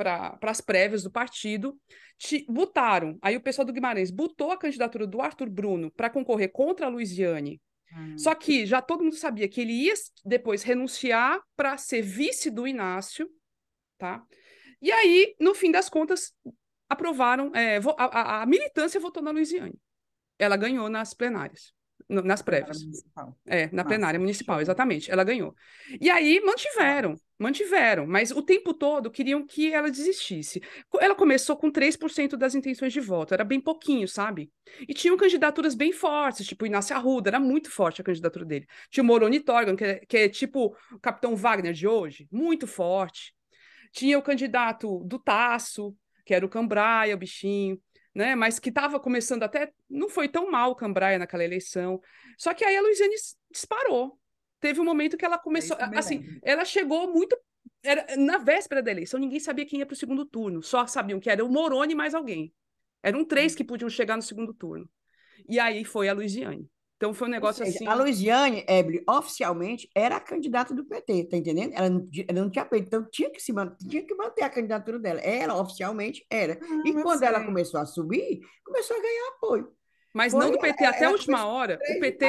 para as prévias do partido, te, botaram. Aí o pessoal do Guimarães botou a candidatura do Arthur Bruno para concorrer contra a Luiziane. Hum. Só que já todo mundo sabia que ele ia depois renunciar para ser vice do Inácio, tá? E aí, no fim das contas, aprovaram, é, a, a, a militância votou na Luiziane. Ela ganhou nas plenárias nas prévias. Municipal. É, na Nossa. plenária municipal, exatamente. Ela ganhou. E aí mantiveram, mantiveram, mas o tempo todo queriam que ela desistisse. Ela começou com 3% das intenções de voto, era bem pouquinho, sabe? E tinham candidaturas bem fortes, tipo Inácio Arruda, era muito forte a candidatura dele. Tinha o Moroni Torgan, que é, que é tipo o Capitão Wagner de hoje, muito forte. Tinha o candidato do Tasso, que era o Cambraia, o bichinho né? Mas que estava começando até. Não foi tão mal o Cambraia naquela eleição. Só que aí a Luiziane disparou. Teve um momento que ela é começou. É assim, ela chegou muito. Era, na véspera da eleição, ninguém sabia quem ia para o segundo turno. Só sabiam que era o Moroni mais alguém. Eram três hum. que podiam chegar no segundo turno. E aí foi a Luiziane. Então foi um negócio seja, assim. A Luiziane Ebre, oficialmente, era a candidata do PT, tá entendendo? Ela não, ela não tinha feito, então tinha que, se, tinha que manter a candidatura dela. Ela oficialmente era. Ah, e quando sei. ela começou a subir, começou a ganhar apoio. Mas Foi, não do PT, até a última hora, o PT, o PT...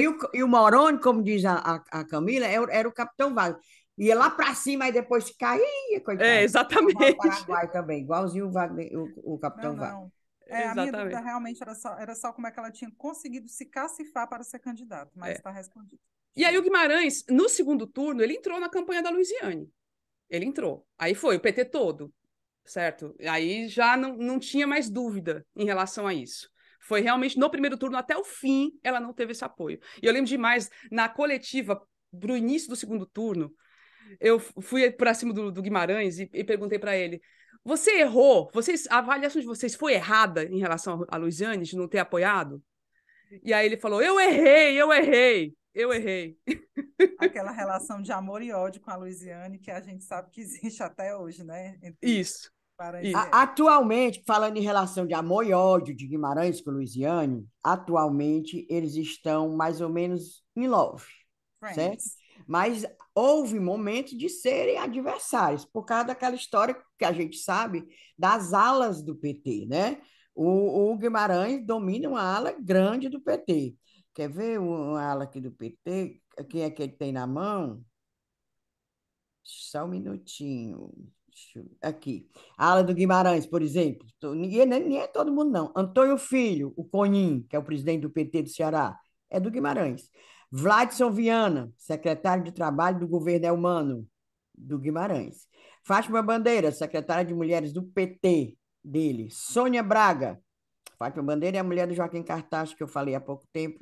E, o, e o Moroni, como diz a, a, a Camila, era, é era, o Capitão Wagner. Ia lá para cima e depois caía, é, coitado. É, exatamente. O Paraguai também, igualzinho o, Wagner, o, o Capitão não, Wagner. Não. É, a minha dúvida realmente era só, era só como é que ela tinha conseguido se cacifar para ser candidata, mas está é. Tá respondido. E aí o Guimarães, no segundo turno, ele entrou na campanha da Luiziane. Ele entrou. Aí foi o PT todo, certo? Aí já não, não tinha mais dúvida em relação a isso. Foi realmente no primeiro turno até o fim, ela não teve esse apoio. E eu lembro demais, na coletiva, pro início do segundo turno, eu fui para cima do, do Guimarães e, e perguntei para ele: você errou? Vocês, a avaliação de vocês foi errada em relação a Luiziane de não ter apoiado? E aí ele falou: Eu errei, eu errei, eu errei. Aquela relação de amor e ódio com a Luiziane que a gente sabe que existe até hoje, né? Entre Isso. Atualmente, falando em relação de amor e ódio de Guimarães com Luiziane, atualmente eles estão mais ou menos em love. Friends. Certo? Mas houve momentos de serem adversários, por causa daquela história que a gente sabe das alas do PT, né? O, o Guimarães domina uma ala grande do PT. Quer ver uma ala aqui do PT? Quem é que ele tem na mão? Só um minutinho. Aqui. A ala do Guimarães, por exemplo. Ninguém, nem é todo mundo, não. Antônio Filho, o Conin, que é o presidente do PT do Ceará, é do Guimarães. Vladson Viana, secretário de Trabalho do governo Elmano, é do Guimarães. Fátima Bandeira, secretária de Mulheres do PT, dele. Sônia Braga, Fátima Bandeira é a mulher do Joaquim Cartaz, que eu falei há pouco tempo,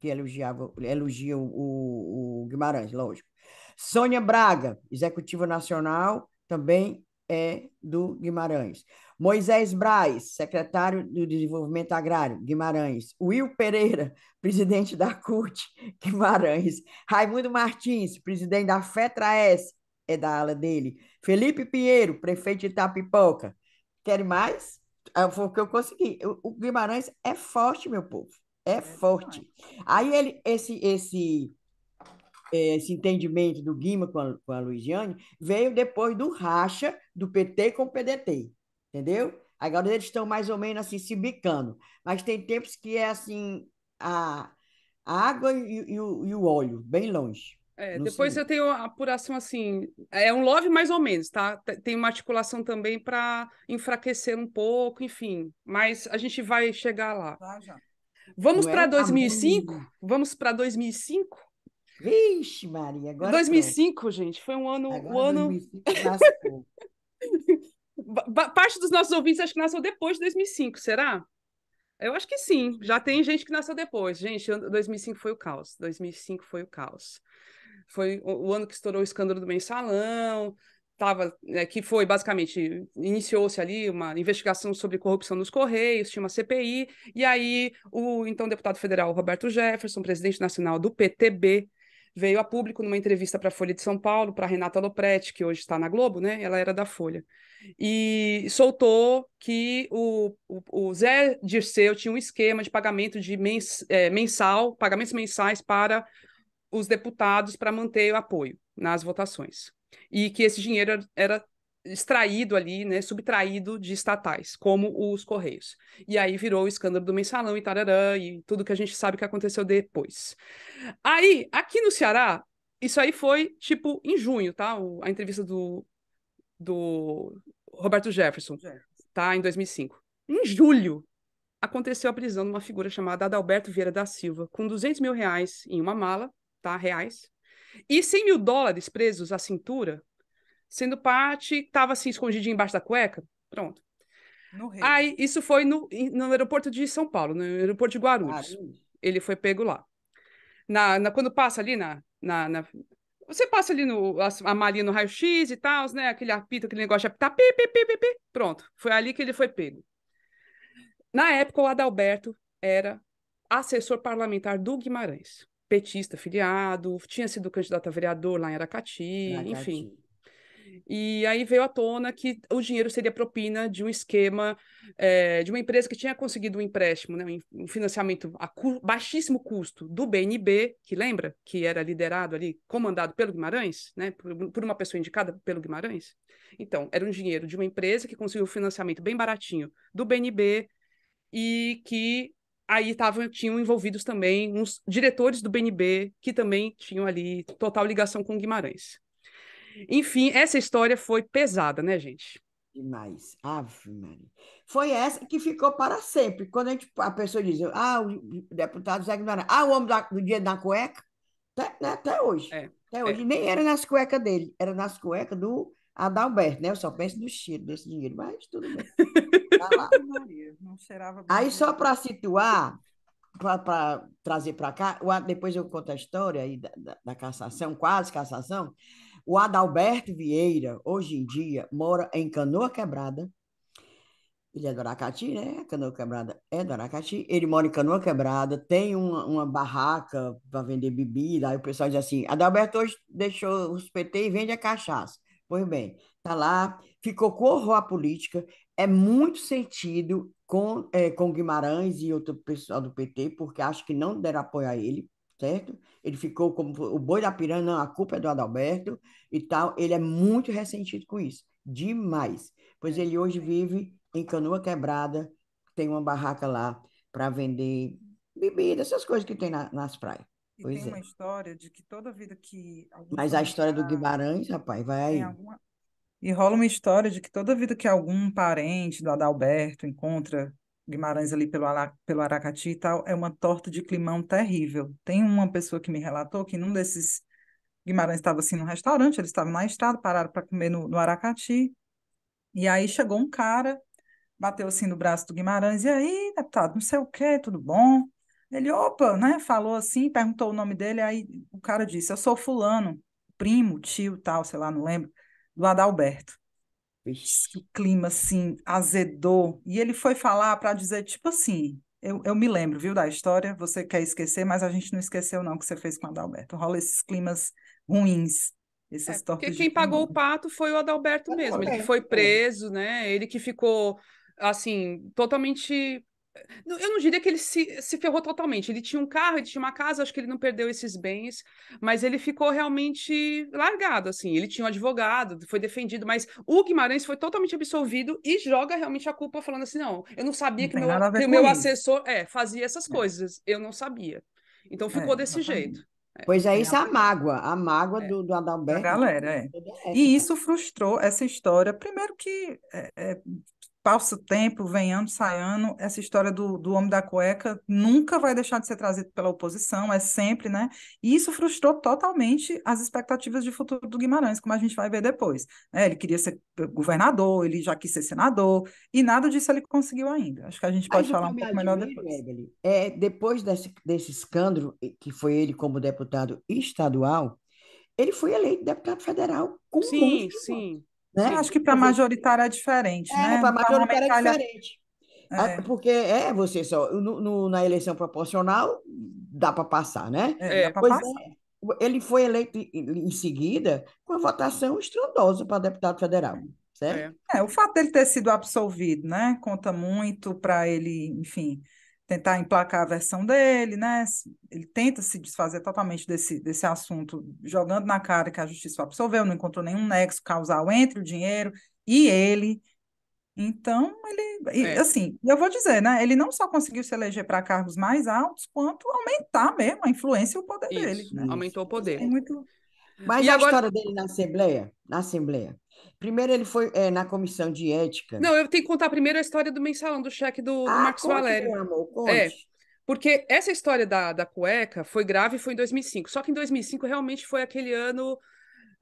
que elogiava, elogia o, o Guimarães, lógico. Sônia Braga, executiva nacional, também é do Guimarães. Moisés Braz, secretário do Desenvolvimento Agrário, Guimarães. Will Pereira, presidente da CUT, Guimarães. Raimundo Martins, presidente da FETRAES, é da ala dele. Felipe Pinheiro, prefeito de Itapipoca. Querem mais? É, foi o que eu consegui. O Guimarães é forte, meu povo. É, é forte. Demais. Aí ele, esse, esse esse entendimento do Guima com a, com a Luiziane, veio depois do racha do PT com o PDT, entendeu? Agora eles estão mais ou menos assim se bicando, mas tem tempos que é assim a, a água e, e, o, e, o, óleo, bem longe. É, depois sei. eu tenho a apuração assim, é um love mais ou menos, tá? Tem uma articulação também para enfraquecer um pouco, enfim, mas a gente vai chegar lá. Tá, Vamos para 2005? É Vamos para 2005? Vixe, Maria, agora. 2005, gente, foi um ano. Agora, o ano... 2005 Parte dos nossos ouvintes acho que nasceu depois de 2005, será? Eu acho que sim, já tem gente que nasceu depois. Gente, 2005 foi o caos. 2005 foi o caos. Foi o ano que estourou o escândalo do mensalão, tava, é, que foi basicamente, iniciou-se ali uma investigação sobre corrupção nos Correios, tinha uma CPI, e aí o então deputado federal Roberto Jefferson, presidente nacional do PTB, veio a público numa entrevista para a Folha de São Paulo, para Renata Lopretti, que hoje está na Globo, né? Ela era da Folha. E soltou que o, o, o Zé Dirceu tinha um esquema de pagamento de mens, é, mensal, pagamentos mensais para os deputados para manter o apoio nas votações. E que esse dinheiro era extraído ali, né, subtraído de estatais, como os Correios. E aí virou o escândalo do mensalão e tarará, e tudo que a gente sabe que aconteceu depois. Aí, aqui no Ceará, isso aí foi, tipo, em junho, tá? O, a entrevista do, do Roberto Jefferson, tá? Em 2005. Em julho, aconteceu a prisão de uma figura chamada Adalberto Vieira da Silva, com 200 mil reais em uma mala, tá? Reais. E 100 mil dólares presos à cintura, sendo parte, estava assim escondidinho embaixo da cueca. Pronto. Aí, isso foi no, no aeroporto de São Paulo, no aeroporto de Guarulhos. Guarulhos. Ele foi pego lá. Na, na, quando passa ali na, na, na Você passa ali no, a, a malinha no raio-x e tal, né? Aquele apito, aquele negócio de apitar, tá pi, pi, pi, pi, pi. Pronto. Foi ali que ele foi pego. Na época, o Adalberto era assessor parlamentar do Guimarães. Petista filiado, tinha sido candidato a vereador lá em Aracati, Aracati. enfim e aí veio à tona que o dinheiro seria propina de um esquema é, de uma empresa que tinha conseguido um empréstimo, né, um financiamento a cu baixíssimo custo do BNB, que lembra que era liderado ali, comandado pelo Guimarães, né, por, por uma pessoa indicada pelo Guimarães. Então, era um dinheiro de uma empresa que conseguiu um financiamento bem baratinho do BNB e que aí tavam, tinham envolvidos também uns diretores do BNB que também tinham ali total ligação com Guimarães. Enfim, essa história foi pesada, né, gente? Demais. Ave Maria. Foi essa que ficou para sempre. Quando a, gente, a pessoa diz, ah, o deputado Zé Guimarães, ah, o homem da, do dia da cueca, até, né, até hoje. É, até é. hoje. É. Nem era nas cuecas dele, era nas cuecas do Adalberto, né? Eu só penso no cheiro desse dinheiro, mas tudo bem. Tá lá. Maria, não bem. Aí, né? só para situar, para trazer para cá, depois eu conto a história aí da, da, da cassação, quase cassação. O Adalberto Vieira, hoje em dia, mora em Canoa Quebrada. Ele é do Aracati, né? Canoa Quebrada é do Aracati. Ele mora em Canoa Quebrada, tem uma, uma barraca para vender bebida. Aí o pessoal diz assim: Adalberto hoje deixou os PT e vende a cachaça. Pois bem, tá lá, ficou com horror à política, é muito sentido com, é, com Guimarães e outro pessoal do PT, porque acho que não deram apoio a ele certo? Ele ficou como o boi da piranha, a culpa é do Adalberto e tal. Ele é muito ressentido com isso, demais. Pois ele hoje vive em Canoa Quebrada, tem uma barraca lá para vender bebida, essas coisas que tem na, nas praias. E pois tem é. uma história de que toda vida que. Mas a história do tá Guimarães, rapaz, vai. Alguma... E rola uma história de que toda vida que algum parente do Adalberto encontra Guimarães ali pelo, pelo Aracati e tal, é uma torta de climão terrível. Tem uma pessoa que me relatou que num desses Guimarães estava assim no restaurante, eles estavam na estrada, pararam para comer no, no Aracati, e aí chegou um cara, bateu assim no braço do Guimarães, e aí, deputado, não sei o quê, tudo bom? Ele, opa, né, falou assim, perguntou o nome dele, aí o cara disse, eu sou fulano, primo, tio, tal, sei lá, não lembro, do Adalberto. Ixi. o clima assim azedou e ele foi falar para dizer tipo assim, eu, eu, me lembro, viu, da história, você quer esquecer, mas a gente não esqueceu não que você fez com o Adalberto. Rola esses climas ruins. Essas é, porque quem pagou o pato foi o Adalberto mesmo, ele que foi preso, né? Ele que ficou assim, totalmente eu não diria que ele se, se ferrou totalmente. Ele tinha um carro, ele tinha uma casa, acho que ele não perdeu esses bens, mas ele ficou realmente largado, assim. Ele tinha um advogado, foi defendido, mas o Guimarães foi totalmente absolvido e joga realmente a culpa falando assim, não, eu não sabia não que, meu, que o meu assessor é, fazia essas é. coisas, eu não sabia. Então é, ficou é, desse jeito. É. Pois é, é isso é a mágoa, a mágoa é. do, do Adalberto. A galera, é. E isso frustrou essa história. Primeiro que passa o tempo, vem ano, sai ano, essa história do, do homem da cueca nunca vai deixar de ser trazido pela oposição, é sempre, né? E isso frustrou totalmente as expectativas de futuro do Guimarães, como a gente vai ver depois. Né? ele queria ser governador, ele já quis ser senador, e nada disso ele conseguiu ainda. Acho que a gente pode a gente falar um pouco melhor depois. é, depois desse, desse escândalo, que foi ele como deputado estadual, ele foi eleito deputado federal com Sim, um sim. Né? Sim. Acho que para majoritária é diferente, é, né? Para majoritária é diferente. É. Porque é você só no, no, na eleição proporcional dá para passar, né? É, é. pois passar. É, ele foi eleito em seguida com a votação estrondosa para deputado federal. Certo? É. é. o fato dele ter sido absolvido, né? Conta muito para ele, enfim, tentar emplacar a versão dele, né? Ele tenta se desfazer totalmente desse, desse assunto, jogando na cara que a justiça absolveu, não encontrou nenhum nexo causal entre o dinheiro e ele. Então, ele, é. assim, eu vou dizer, né? Ele não só conseguiu se eleger para cargos mais altos, quanto aumentar mesmo a influência e o poder Isso, dele. Né? Aumentou o poder. É muito... Mas e a agora... história dele na Assembleia, na Assembleia, Primeiro ele foi é, na comissão de ética. Não, eu tenho que contar primeiro a história do mensalão, do cheque do, do ah, Marcos conte, Valério. Meu amor, é, conte. É, porque essa história da, da cueca foi grave foi em 2005. Só que em 2005 realmente foi aquele ano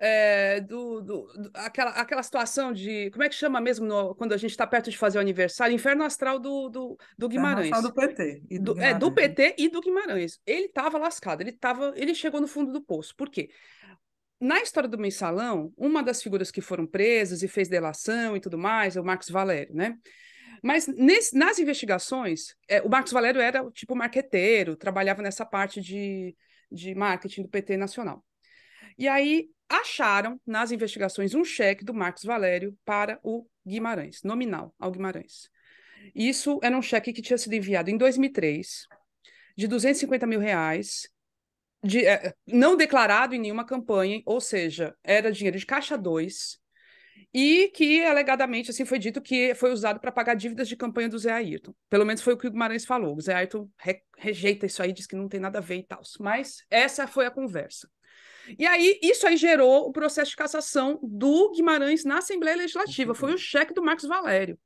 é, do, do, do, aquela, aquela situação de. Como é que chama mesmo no, quando a gente está perto de fazer o aniversário? Inferno astral do, do, do Guimarães. Inferno astral do PT. E do, do, é, do né? PT e do Guimarães. Ele estava lascado, ele, tava, ele chegou no fundo do poço. Por quê? na história do mensalão, uma das figuras que foram presas e fez delação e tudo mais é o Marcos Valério, né? Mas nesse, nas investigações, é, o Marcos Valério era tipo marqueteiro, trabalhava nessa parte de, de marketing do PT Nacional. E aí acharam nas investigações um cheque do Marcos Valério para o Guimarães, nominal ao Guimarães. Isso era um cheque que tinha sido enviado em 2003, de 250 mil reais, de, é, não declarado em nenhuma campanha, ou seja, era dinheiro de caixa 2, e que alegadamente assim foi dito que foi usado para pagar dívidas de campanha do Zé Ayrton. Pelo menos foi o que o Guimarães falou. O Zé Ayrton re rejeita isso aí, diz que não tem nada a ver e tal. Mas essa foi a conversa. E aí, isso aí gerou o processo de cassação do Guimarães na Assembleia Legislativa. Foi o cheque do Marcos Valério.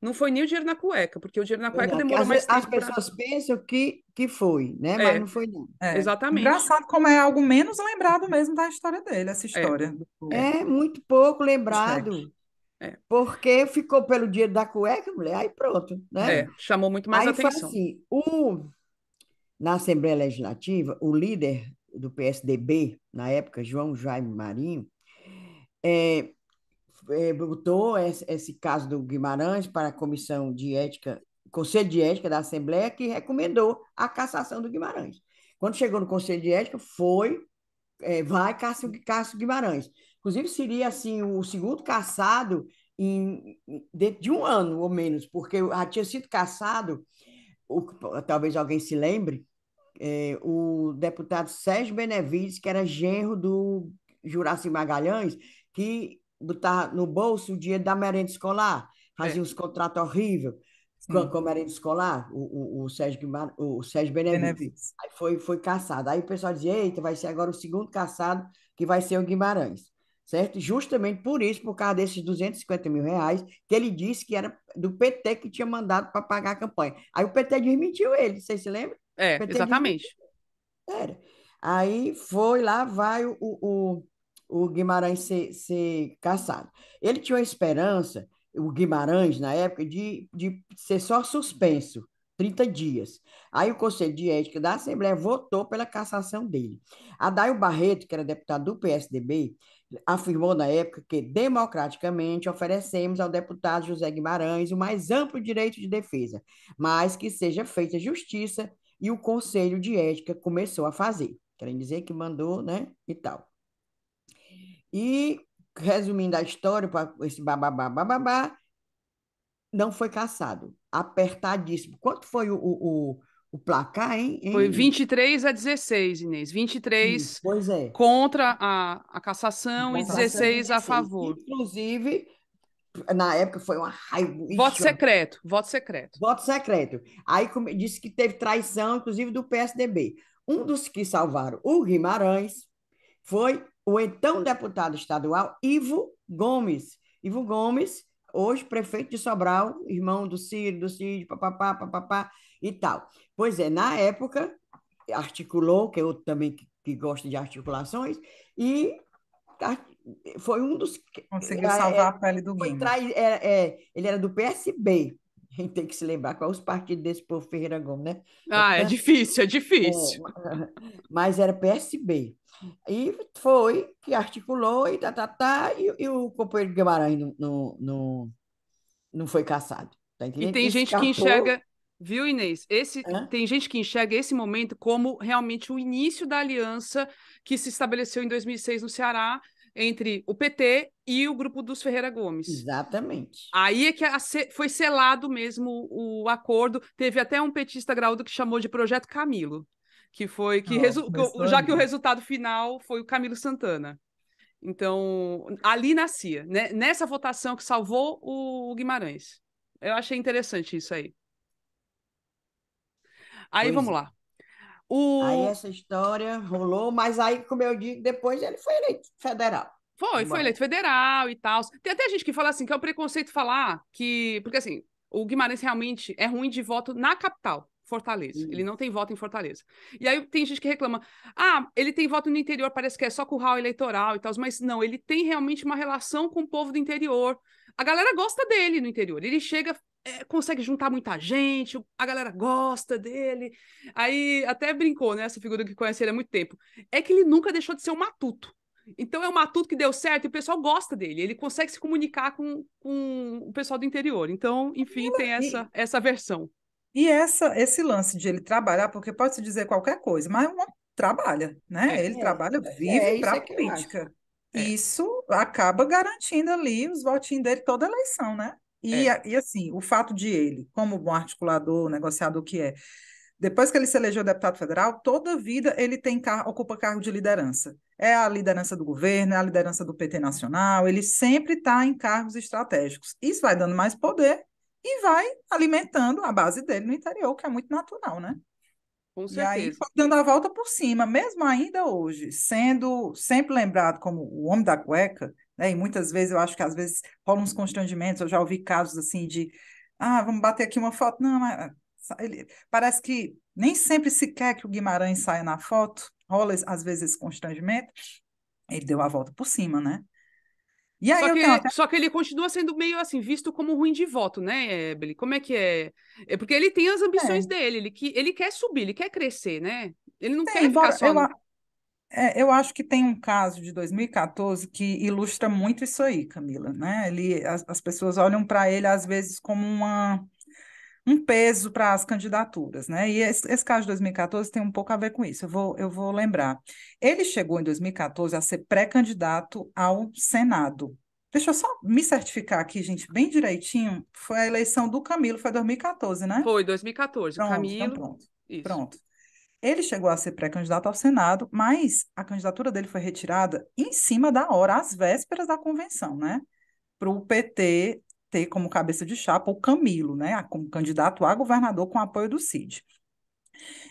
Não foi nem o dinheiro na cueca, porque o dinheiro na cueca demorou mais tempo. As pessoas pra... pensam que, que foi, né? Mas é, não foi não. É. Exatamente. Engraçado como é algo menos lembrado mesmo da história dele, essa é. história. É, é muito pouco lembrado. É. É. Porque ficou pelo dinheiro da cueca, mulher, aí pronto, né? chamou muito mais aí atenção. Assim, o, na Assembleia Legislativa, o líder do PSDB, na época, João Jaime Marinho, é, eh, botou esse, esse caso do Guimarães para a Comissão de Ética, Conselho de Ética da Assembleia, que recomendou a cassação do Guimarães. Quando chegou no Conselho de Ética, foi, é, vai Cássio, Cássio Guimarães. Inclusive, seria assim o segundo caçado em, dentro de um ano ou menos, porque já tinha sido caçado, o, talvez alguém se lembre, é, o deputado Sérgio Benevides, que era genro do Juraci Magalhães, que botar no bolso o dinheiro da merenda escolar, fazia é. uns contratos horríveis com, com a merenda escolar, o, o, o Sérgio, Guimar, o Sérgio Benevides. Benevides. Aí foi, foi caçado. Aí o pessoal dizia, eita, vai ser agora o segundo caçado, que vai ser o Guimarães. Certo? Justamente por isso, por causa desses 250 mil reais, que ele disse que era do PT que tinha mandado para pagar a campanha. Aí o PT desmentiu ele, vocês se lembram? É, exatamente. Era. Aí foi lá, vai o, o, o Guimarães ser, ser caçado. Ele tinha uma esperança, o Guimarães, na época, de, de ser só suspenso, 30 dias. Aí o Conselho de Ética da Assembleia votou pela cassação dele. Adail Barreto, que era deputado do PSDB, afirmou na época que, democraticamente, oferecemos ao deputado José Guimarães o mais amplo direito de defesa, mas que seja feita justiça e o Conselho de Ética começou a fazer. Querem dizer que mandou, né? E tal. E, resumindo a história, esse bababá, bababá, não foi caçado. Apertadíssimo. Quanto foi o, o, o placar, hein? hein? Foi 23 a 16, Inês. 23 Isso, pois é. contra a, a cassação e 16, a favor. Inclusive, na época foi uma raiva. Voto secreto, voto secreto. Voto secreto. Aí disse que teve traição, inclusive, do PSDB. Um dos que salvaram o Guimarães foi o então deputado estadual Ivo Gomes. Ivo Gomes, hoje prefeito de Sobral, irmão do Ciro, do Cid, papapá, papapá e tal. Pois é, na época, articulou, que é outro também que, que gosta de articulações, e foi um dos. Conseguiu é, salvar a pele do Guima. É, é, ele era do PSB, gente tem que se lembrar quais os partidos desse povo Ferreira Gomes, né? É ah, é, é difícil, é difícil. É, mas era PSB. E foi que articulou e tá, tá, tá, e, e o companheiro Guimarães não, no não, não foi caçado. Tá E tem gente que enxerga, viu, Inês? Esse, tem gente que enxerga esse momento como realmente o início da aliança que se estabeleceu em 2006 no Ceará entre o PT e o grupo dos Ferreira Gomes. Exatamente. Aí é que foi selado mesmo o, acordo. Teve até um petista graúdo que chamou de Projeto Camilo, que foi que, oh, resu, já que o resultado final foi o Camilo Santana. Então, ali nascia, né? nessa votação que salvou o Guimarães. Eu achei interessante isso aí. Aí pois vamos lá. O... Aí essa história rolou, mas aí, como eu digo, depois ele foi eleito federal. Foi, foi eleito federal e tal. Tem até gente que fala assim, que é um preconceito falar que. Porque assim, o Guimarães realmente é ruim de voto na capital. Fortaleza. Uhum. Ele não tem voto em Fortaleza. E aí tem gente que reclama: ah, ele tem voto no interior, parece que é só curral eleitoral e tal, mas não, ele tem realmente uma relação com o povo do interior. A galera gosta dele no interior. Ele chega é, consegue juntar muita gente, a galera gosta dele. Aí até brincou, né? Essa figura que conhece ele há muito tempo. É que ele nunca deixou de ser um matuto. Então é um matuto que deu certo e o pessoal gosta dele. Ele consegue se comunicar com, com o pessoal do interior. Então, enfim, tem essa, essa versão. E essa, esse lance de ele trabalhar, porque pode se dizer qualquer coisa, mas uma, trabalha, né? É, ele é, trabalha, vive é, para a política. É. Isso acaba garantindo ali os votinhos dele toda eleição, né? E, é. e assim, o fato de ele, como bom articulador, negociador que é, depois que ele se elegeu deputado federal, toda vida ele tem car ocupa cargo de liderança. É a liderança do governo, é a liderança do PT Nacional, ele sempre está em cargos estratégicos. Isso vai dando mais poder e vai alimentando a base dele no interior, que é muito natural, né? Com certeza. E aí, dando a volta por cima, mesmo ainda hoje, sendo sempre lembrado como o homem da cueca, né? E muitas vezes eu acho que às vezes rolam uns constrangimentos, eu já ouvi casos assim de ah, vamos bater aqui uma foto. Não, mas ele, parece que nem sempre se quer que o Guimarães saia na foto, rola às vezes esse constrangimento. Ele deu a volta por cima, né? E aí só, que, até... só que ele continua sendo meio assim, visto como ruim de voto, né, Ebeli? Como é que é? É porque ele tem as ambições é. dele, ele, que, ele quer subir, ele quer crescer, né? Ele não é, quer embora, ficar só... Eu, é, eu acho que tem um caso de 2014 que ilustra muito isso aí, Camila, né? Ele, as, as pessoas olham para ele às vezes como uma, um peso para as candidaturas, né? E esse, esse, caso de 2014 tem um pouco a ver com isso. Eu vou, eu vou lembrar. Ele chegou em 2014 a ser pré-candidato ao Senado. Deixa eu só me certificar aqui, gente, bem direitinho. Foi a eleição do Camilo, foi 2014, né? Foi 2014. Pronto, então Camilo. pronto. Isso. Pronto. Ele chegou a ser pré-candidato ao Senado, mas a candidatura dele foi retirada em cima da hora, às vésperas da convenção, né? Para o PT ter como cabeça de chapa o Camilo, né? Como candidato a governador com apoio do Cid.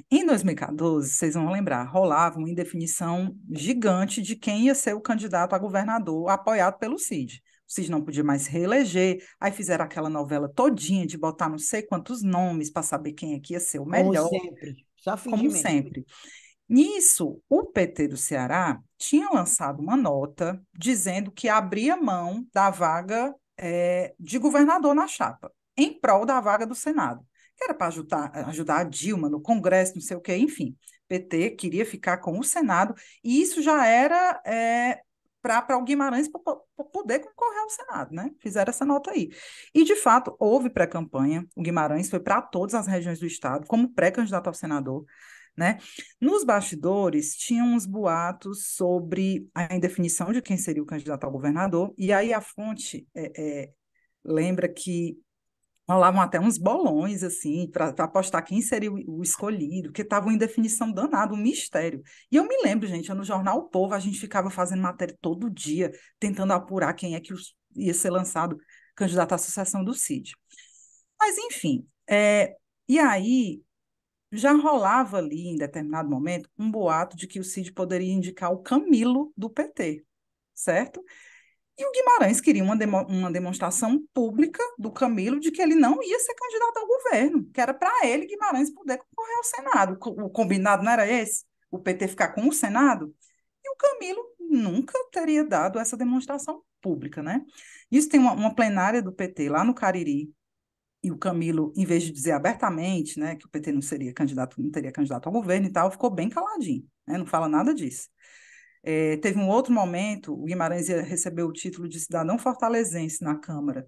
Em 2014, vocês vão lembrar, rolava uma indefinição gigante de quem ia ser o candidato a governador apoiado pelo Cid. O Cid não podia mais reeleger, aí fizeram aquela novela todinha de botar não sei quantos nomes para saber quem é ia ser o melhor. Como sempre como sempre. Nisso, o PT do Ceará tinha lançado uma nota dizendo que abria mão da vaga é, de governador na chapa, em prol da vaga do Senado, que era para ajudar, ajudar a Dilma no Congresso, não sei o quê, enfim. PT queria ficar com o Senado, e isso já era é, para o Guimarães para poder concorrer ao Senado, né? Fizeram essa nota aí. E, de fato, houve pré-campanha. O Guimarães foi para todas as regiões do Estado como pré-candidato ao senador. Né? Nos bastidores tinham uns boatos sobre a indefinição de quem seria o candidato ao governador, e aí a fonte é, é, lembra que rolavam até uns bolões, assim, para apostar quem seria o, o escolhido, que estava uma indefinição danada, um mistério. E eu me lembro, gente, no jornal O Povo, a gente ficava fazendo matéria todo dia, tentando apurar quem é que ia ser lançado candidato à sucessão do Cid. Mas, enfim, é, e aí já rolava ali, em determinado momento, um boato de que o Cid poderia indicar o Camilo do PT, certo? E o Guimarães queria uma, demo, uma demonstração pública do Camilo de que ele não ia ser candidato ao governo, que era para ele, Guimarães, poder concorrer ao Senado. O combinado não era esse? O PT ficar com o Senado? E o Camilo nunca teria dado essa demonstração pública, né? Isso tem uma, uma plenária do PT lá no Cariri, e o Camilo, em vez de dizer abertamente, né, que o PT não seria candidato, não teria candidato ao governo e tal, ficou bem caladinho, né, não fala nada disso. É, teve um outro momento, o Guimarães recebeu o título de cidadão fortalezense na Câmara.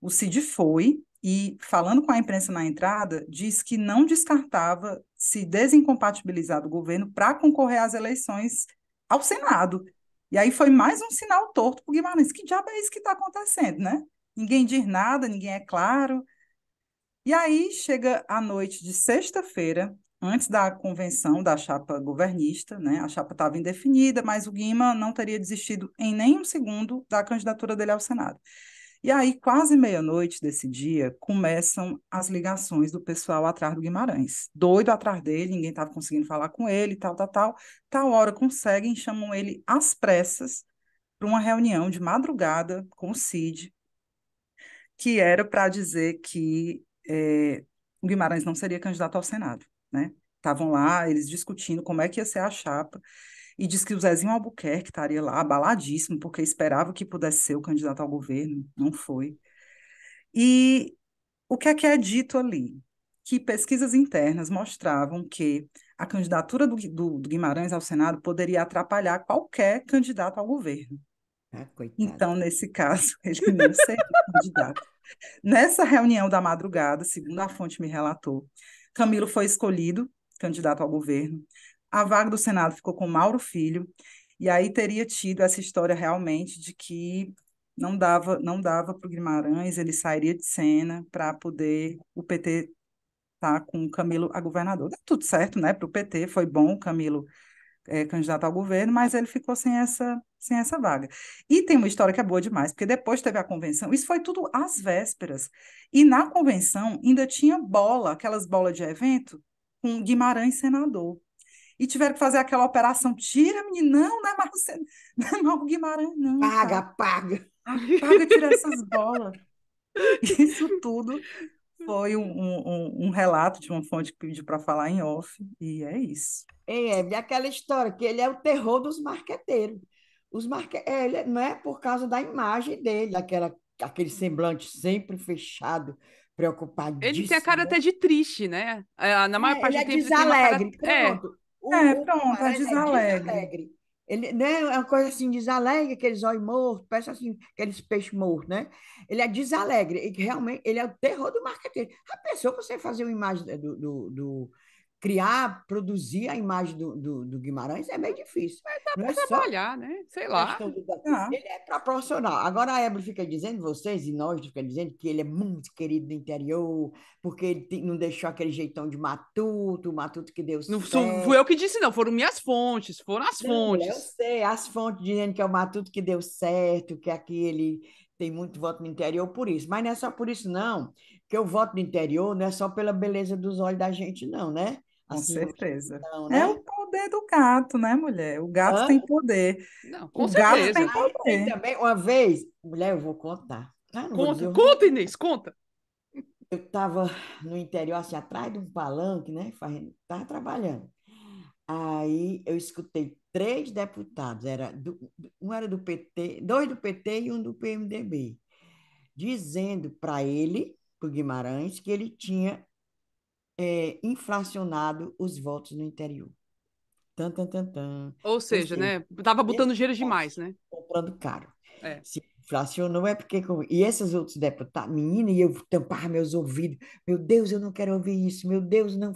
O Cid foi e, falando com a imprensa na entrada, diz que não descartava se desincompatibilizar do governo para concorrer às eleições ao Senado. E aí foi mais um sinal torto para o Guimarães. Que diabo é isso que está acontecendo, né? Ninguém diz nada, ninguém é claro. E aí chega a noite de sexta-feira, antes da convenção da chapa governista, né? A chapa estava indefinida, mas o Guima não teria desistido em nenhum segundo da candidatura dele ao Senado. E aí, quase meia-noite desse dia, começam as ligações do pessoal atrás do Guimarães. Doido atrás dele, ninguém estava conseguindo falar com ele, tal, tal, tal. Tal hora conseguem, chamam ele às pressas para uma reunião de madrugada com o Cid, que era para dizer que é, o Guimarães não seria candidato ao Senado né? Estavam lá, eles discutindo como é que ia ser a chapa. E diz que o Zezinho Albuquerque estaria lá, abaladíssimo, porque esperava que pudesse ser o candidato ao governo, não foi. E o que é que é dito ali? Que pesquisas internas mostravam que a candidatura do, do, do Guimarães ao Senado poderia atrapalhar qualquer candidato ao governo. Ah, então, nesse caso, ele não seria candidato. Nessa reunião da madrugada, segundo a fonte me relatou, Camilo foi escolhido candidato ao governo. A vaga do Senado ficou com Mauro Filho. E aí teria tido essa história realmente de que não dava não dava para o Guimarães, ele sairia de cena para poder o PT estar tá com o Camilo a governador. Deu tudo certo, né? Para o PT foi bom o Camilo é, candidato ao governo, mas ele ficou sem essa sem essa vaga. E tem uma história que é boa demais, porque depois teve a convenção, isso foi tudo às vésperas. E na convenção ainda tinha bola, aquelas bolas de evento, com Guimarães senador. E tiveram que fazer aquela operação, tira, menino, não, não é Marco, Sen... não é Marco Guimarães, não. Paga, paga. paga. Paga, tira essas bolas. Isso tudo foi um, um, um, relato de uma fonte que pediu para falar em off, e é isso. É, é, aquela história que ele é o terror dos marqueteiros os marque... É, ele, não é por causa da imagem dele, daquela aquele semblante sempre fechado, preocupado Ele tem a cara até de triste, né? É, na maior é, parte ele é desalegre. Ele cara... É, pronto. O, é, pronto, é, é desalegre. É desalegre. Ele, né, é uma coisa assim, desalegre, aqueles olhos mortos, parece assim, aqueles peixes mortos, né? Ele é desalegre, e realmente ele é o terror do marketing. A pessoa, você fazer uma imagem do, do, do criar, produzir a imagem do, do, do Guimarães é meio difícil. Mas dá para é trabalhar, né? Sei lá. Do... Ah. Ele é proporcional. Agora a Ebro fica dizendo, vocês e nós fica dizendo que ele é muito querido do interior, porque ele tem, não deixou aquele jeitão de matuto, o matuto que deu certo. Não sou, fui eu que disse, não, foram minhas fontes, foram as não, fontes. Eu sei, as fontes dizendo que é o matuto que deu certo, que aqui ele tem muito voto no interior por isso. Mas não é só por isso, não, que o voto no interior não é só pela beleza dos olhos da gente, não, né? Com assim, certeza. É né? É o poder do gato, né, mulher? O gato Hã? tem poder. Não, o certeza. gato tem poder. também, uma vez, mulher, eu vou contar. conta, conta, Inês, conta. Eu estava no interior, assim, atrás de um palanque, né? Estava trabalhando. Aí eu escutei três deputados, era do, um era do PT, dois do PT e um do PMDB, dizendo para ele, para o Guimarães, que ele tinha é, inflacionado os votos no interior. Tan, tan, tan, tan. Ou então, seja, assim, né? Tava botando dinheiro demais, né? Comprando caro. É. Se inflacionou é porque. E esses outros deputados, menina, e eu tampar meus ouvidos. Meu Deus, eu não quero ouvir isso. Meu Deus, não,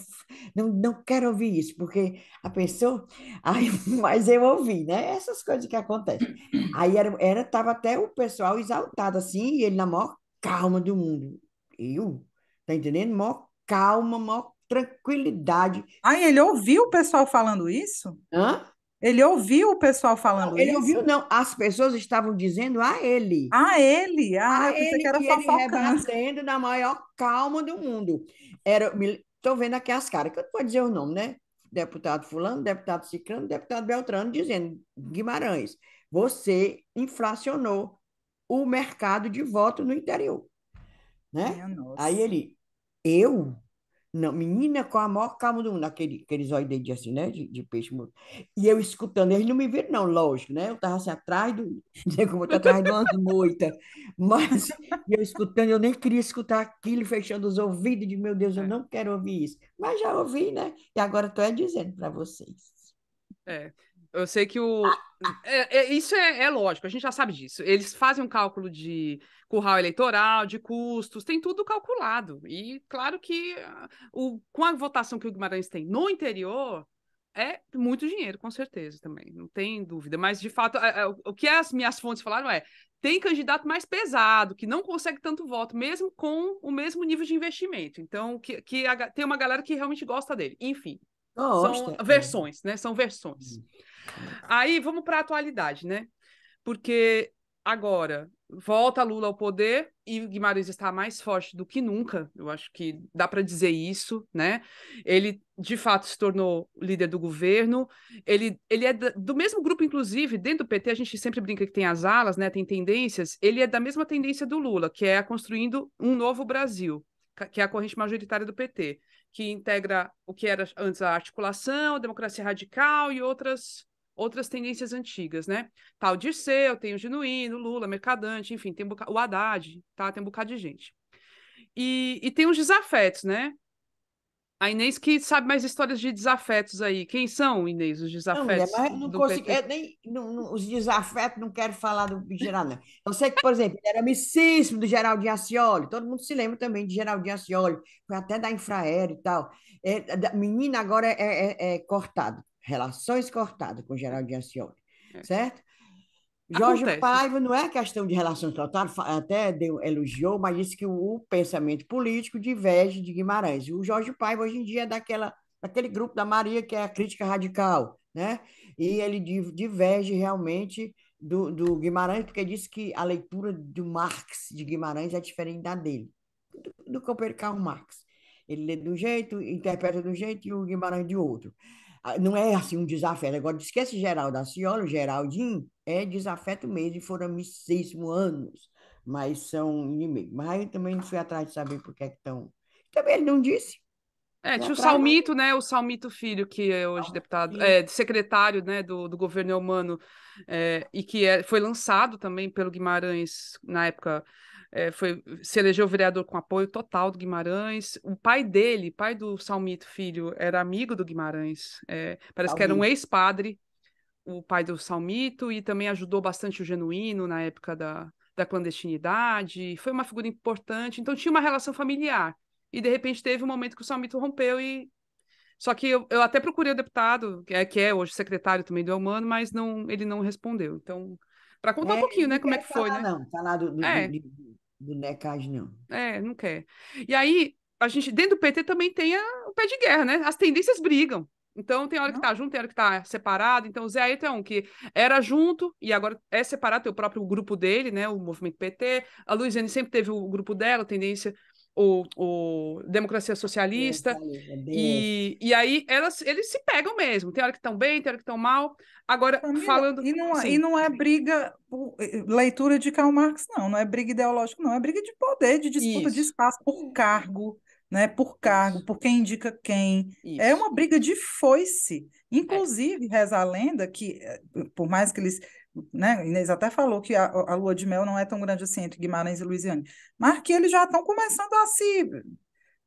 não, não quero ouvir isso. Porque a pessoa. Aí, mas eu ouvi, né? Essas coisas que acontecem. Aí era, era, tava até o pessoal exaltado assim, e ele na maior calma do mundo. Eu, tá entendendo? Mó calma, maior tranquilidade. Ah, ele ouviu o pessoal falando isso? Hã? Ele ouviu o pessoal falando não, ele isso? Ele ouviu, não. As pessoas estavam dizendo a ele. A ele? Ah, a ele que era que fofocando. Ele na maior calma do mundo. Era, estou vendo aqui as caras, que eu não vou dizer o nome, né? Deputado fulano, deputado ciclano, deputado beltrano, dizendo, Guimarães, você inflacionou o mercado de voto no interior. Né? Aí ele, eu? Não, menina, com a maior calma do mundo, aquele, aqueles olhos dele assim, né, de, de peixe morto. E eu escutando, eles não me viram, não, lógico, né? Eu tava assim, atrás do. Né, como eu atrás de uma moita Mas eu escutando, eu nem queria escutar aquilo, fechando os ouvidos, de meu Deus, eu é. não quero ouvir isso. Mas já ouvi, né? E agora estou é dizendo para vocês. É. Eu sei que o. É, é, isso é, é, lógico, a gente já sabe disso. Eles fazem um cálculo de curral eleitoral, de custos, tem tudo calculado. E claro que ah, o, com a votação que o Guimarães tem no interior, é muito dinheiro, com certeza, também, não tem dúvida. Mas, de fato, é, é, o que as minhas fontes falaram é: tem candidato mais pesado, que não consegue tanto voto, mesmo com o mesmo nível de investimento. Então, que, que a, tem uma galera que realmente gosta dele. Enfim, são é. versões, né? São versões. Uhum. Aí vamos para a atualidade, né? Porque agora volta Lula ao poder e Guimarães está mais forte do que nunca. Eu acho que dá para dizer isso, né? Ele de fato se tornou líder do governo. Ele, ele é do mesmo grupo, inclusive, dentro do PT, a gente sempre brinca que tem as alas, né? Tem tendências. Ele é da mesma tendência do Lula, que é a construindo um novo Brasil, que é a corrente majoritária do PT, que integra o que era antes a articulação, a democracia radical e outras outras tendências antigas, né? tal de Dirceu, tem o Genuíno, Lula, Mercadante, enfim, tem o Haddad, tá? Tem um bocado de gente. E, e tem os desafetos, né? A Inês que sabe mais histórias de desafetos aí. Quem são, Inês, os desafetos? Não, não consigo, é, nem, não, não, os desafetos não quero falar do geral, não. Eu sei que, por exemplo, ele era amicíssimo do Geraldinho Ascioli. Todo mundo se lembra também de Geraldinho Ascioli. Foi até da Infraero e tal. É, da, menina agora é, é, é cortado relações cortadas com Geraldinho Ancioli, é. certo? Jorge Acontece. Paiva não é questão de relações cortadas, até deu, elogiou, mas disse que o, o, pensamento político diverge de Guimarães. O Jorge Paiva hoje em dia é daquela, daquele grupo da Maria que é a crítica radical, né? E ele diverge realmente do, do Guimarães, porque disse que a leitura do Marx de Guimarães é diferente da dele, do, do companheiro Karl Marx. Ele lê de um jeito, interpreta de um jeito e o Guimarães de outro. Ah, não é assim um desafeto. Agora, esquece Geraldo, a senhora Geraldinho é desafeto mesmo, e foram amicíssimos anos, mas são inimigos. Mas eu também não fui atrás de saber por que é que estão. Também ele não disse. É, tinha o Salmito, né? O Salmito Filho, que é hoje deputado, é, secretário né, do, do governo humano, é, e que é, foi lançado também pelo Guimarães na época é, foi, se elegeu vereador com apoio total do Guimarães. O pai dele, pai do Salmito Filho, era amigo do Guimarães. É, parece que era um ex-padre, o pai do Salmito, e também ajudou bastante o Genuíno na época da, da clandestinidade. Foi uma figura importante. Então tinha uma relação familiar. E de repente teve um momento que o Salmito rompeu e. Só que eu, eu até procurei o deputado, que é, que é hoje secretário também do Elmano, mas não, ele não respondeu. Então, para contar é, um pouquinho, né? É, como é que tá foi, falar, né? Não, falar tá do, do, é. do, bonecagem, não. É, não quer. E aí, a gente, dentro do PT também tem a, o pé de guerra, né? As tendências brigam. Então, tem hora que tá junto, tem hora que tá separado. Então, o Zé Ayrton é um que era junto e agora é separado, tem o próprio grupo dele, né? O movimento PT. A Luiziane sempre teve o grupo dela, tendência o, o Democracia Socialista. É, e, e aí elas, eles se pegam mesmo. Tem hora que estão bem, tem hora que estão mal. Agora, falando. E não, é, Sim. e não é briga, eh, leitura de Karl Marx, não. Não é briga ideológica, não. É briga de poder, de disputa Isso. de espaço por cargo. Né, por cargo, Isso. por quem indica quem. É isso. É uma briga de foice. É. Inclusive, é. reza a lenda que, eh, por mais que eles né? Inês até falou que a, a lua de mel não é tão grande assim entre Guimarães e Luisiane, mas que eles já estão começando a se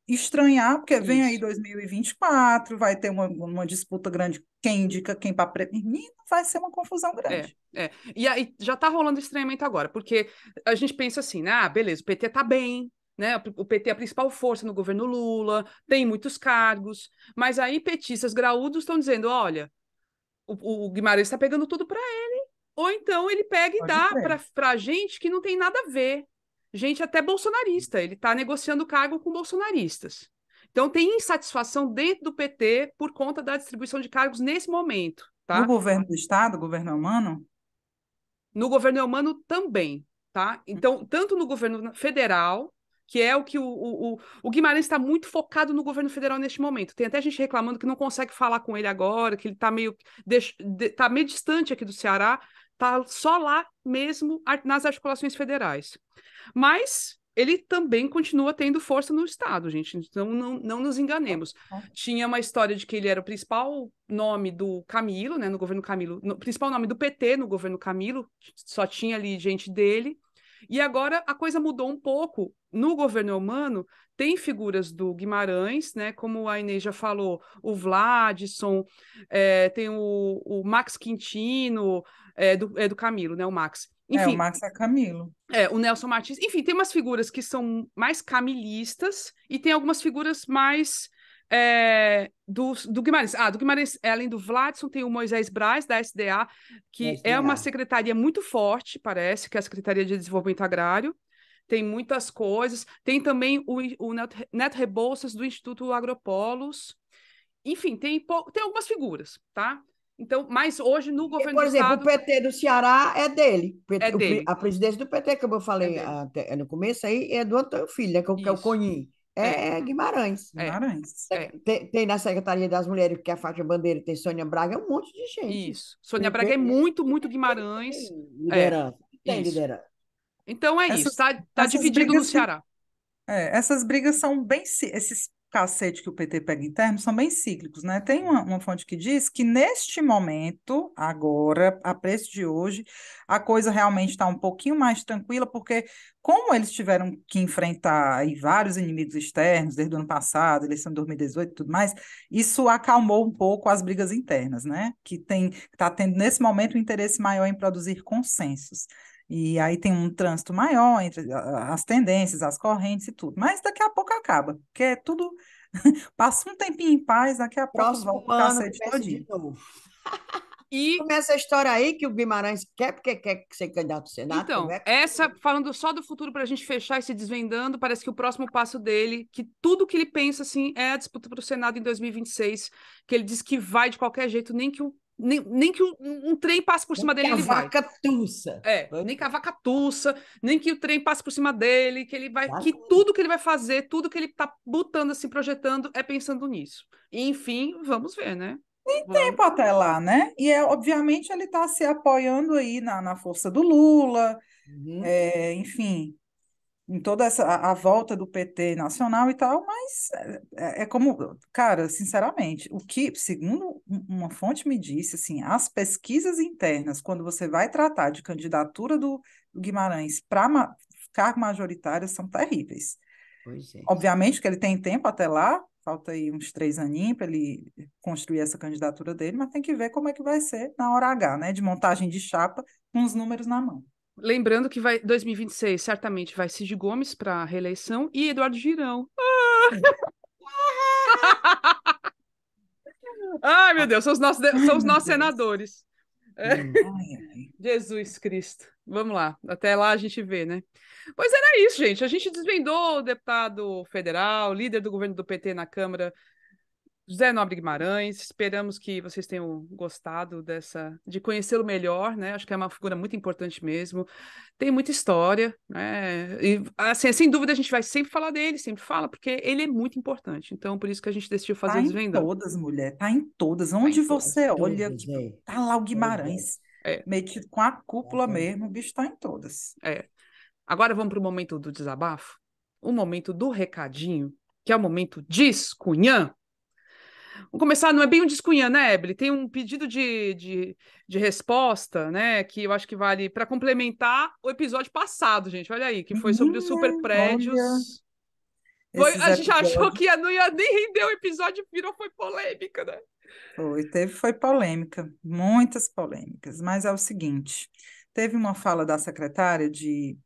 estranhar, porque vem aí 2024, vai ter uma, uma disputa grande, quem indica quem para prevenir, vai ser uma confusão é, grande. É, é. E aí já está rolando estranhamento agora, porque a gente pensa assim, né? Ah, beleza, o PT está bem, né? O PT é a principal força no governo Lula, tem muitos cargos, mas aí petistas graúdos estão dizendo, olha, o, o Guimarães está pegando tudo para ele ou então ele pega e dá para gente que não tem nada a ver. Gente até bolsonarista, ele está negociando cargo com bolsonaristas. Então tem insatisfação dentro do PT por conta da distribuição de cargos nesse momento. Tá? No governo do Estado, governo humano? No governo humano também, tá? Então, tanto no governo federal, que é o que o, o, o Guimarães está muito focado no governo federal neste momento. Tem até gente reclamando que não consegue falar com ele agora, que ele está meio, de, tá meio distante aqui do Ceará, está só lá mesmo nas articulações federais. Mas ele também continua tendo força no Estado, gente. Então não, não nos enganemos. Ah, tá. Tinha uma história de que ele era o principal nome do Camilo, né? No governo Camilo, no, principal nome do PT no governo Camilo, só tinha ali gente dele. E agora a coisa mudou um pouco. No governo humano, tem figuras do Guimarães, né? Como a Inês já falou, o Vladson, é, eh, tem o, o, Max Quintino, é do, é do Camilo, né? O Max. Enfim, é, o Max é Camilo. É, o Nelson Martins. Enfim, tem umas figuras que são mais camilistas e tem algumas figuras mais é, eh, do, do Guimarães. Ah, do Guimarães, é, além do Vladson, tem o Moisés Braz, da SDA, que SDA. é uma secretaria muito forte, parece, que é a Secretaria de Desenvolvimento Agrário tem muitas coisas. Tem também o, o Neto Rebouças do Instituto Agropolos. Enfim, tem, tem algumas figuras, tá? Então, mas hoje no governo Por exemplo, Estado... o PT do Ceará é dele. é dele. a presidência do PT, como eu falei é até, no começo, aí é do Antônio Filho, né, que, é o é Conin. É, é, é Guimarães. É. Guimarães. Tem, tem, na Secretaria das Mulheres, que é a Fátima Bandeira, tem Sônia Braga, um monte de gente. Isso. Sônia Braga é muito, muito Guimarães. Tem liderança. Tem liderança. Então é essas, isso, tá, tá dividido no Ceará. é, essas brigas são bem. Esses cacete que o PT pega interno são bem cíclicos, né? Tem uma, uma, fonte que diz que neste momento, agora, a preço de hoje, a coisa realmente está um pouquinho mais tranquila, porque como eles tiveram que enfrentar aí, vários inimigos externos desde o ano passado, eleição de 2018 e tudo mais, isso acalmou um pouco as brigas internas, né? Que tem está tendo nesse momento um interesse maior em produzir consensos. E aí tem um trânsito maior entre as tendências, as correntes e tudo. Mas daqui a pouco acaba, porque é tudo. Passa um tempinho em paz, daqui a pouco vão ficar cacete E começa a história aí que o Guimarães quer, porque quer ser candidato ao Senado. Então, é? essa, falando só do futuro para a gente fechar e se desvendando, parece que o próximo passo dele, que tudo que ele pensa assim é a disputa para o Senado em 2026, que ele diz que vai de qualquer jeito, nem que o nem, nem que um, um, trem passe por cima nem dele. Que a vaca vai. tussa. É, tá nem que a vaca tussa, nem que o trem passe por cima dele, que ele vai. Vaca. Tá que tudo que ele vai fazer, tudo que ele tá botando, assim, projetando, é pensando nisso. enfim, vamos ver, né? Tem tempo até lá, né? E é, obviamente ele está se apoiando aí na, na força do Lula, uhum. é, enfim, em toda essa a, a, volta do PT nacional e tal, mas é, é, é, como, cara, sinceramente, o que, segundo uma fonte me disse, assim, as pesquisas internas, quando você vai tratar de candidatura do, Guimarães para ma, cargo majoritário, são terríveis. É. Obviamente que ele tem tempo até lá, falta aí uns três aninhos para ele construir essa candidatura dele, mas tem que ver como é que vai ser na hora H, né? De montagem de chapa com os números na mão. Lembrando que vai 2026 certamente vai Cid Gomes para reeleição e Eduardo Girão. Ah! Ai, meu Deus, são os nossos, são os nossos senadores. É. Jesus Cristo. Vamos lá, até lá a gente vê, né? Pois era isso, gente. A gente desvendou o deputado federal, líder do governo do PT na Câmara, José Nobre Guimarães. Esperamos que vocês tenham gostado dessa, de conhecê-lo melhor, né? Acho que é uma figura muito importante mesmo. Tem muita história, né? E assim, sem dúvida a gente vai sempre falar dele, sempre fala, porque ele é muito importante. Então, por isso que a gente decidiu fazer tá os vendas. Em todas, mulher, tá em todas. Tá Onde tá você todas, olha, tipo, é. tá lá o Guimarães. É. é. Metido com a cúpula é. mesmo, o bicho tá em todas. É. Agora vamos para o momento do desabafo, o momento do recadinho, que é o momento de escunhã. Vamos começar, não é bem um descunha, né, Ebele? Tem um pedido de, de, de, resposta, né, que eu acho que vale para complementar o episódio passado, gente. Olha aí, que foi sobre os super hum, prédios. Foi, a gente achou que não ia nem render o episódio, virou, foi polêmica, né? Foi, teve, foi polêmica, muitas polêmicas, mas é o seguinte: teve uma fala da secretária de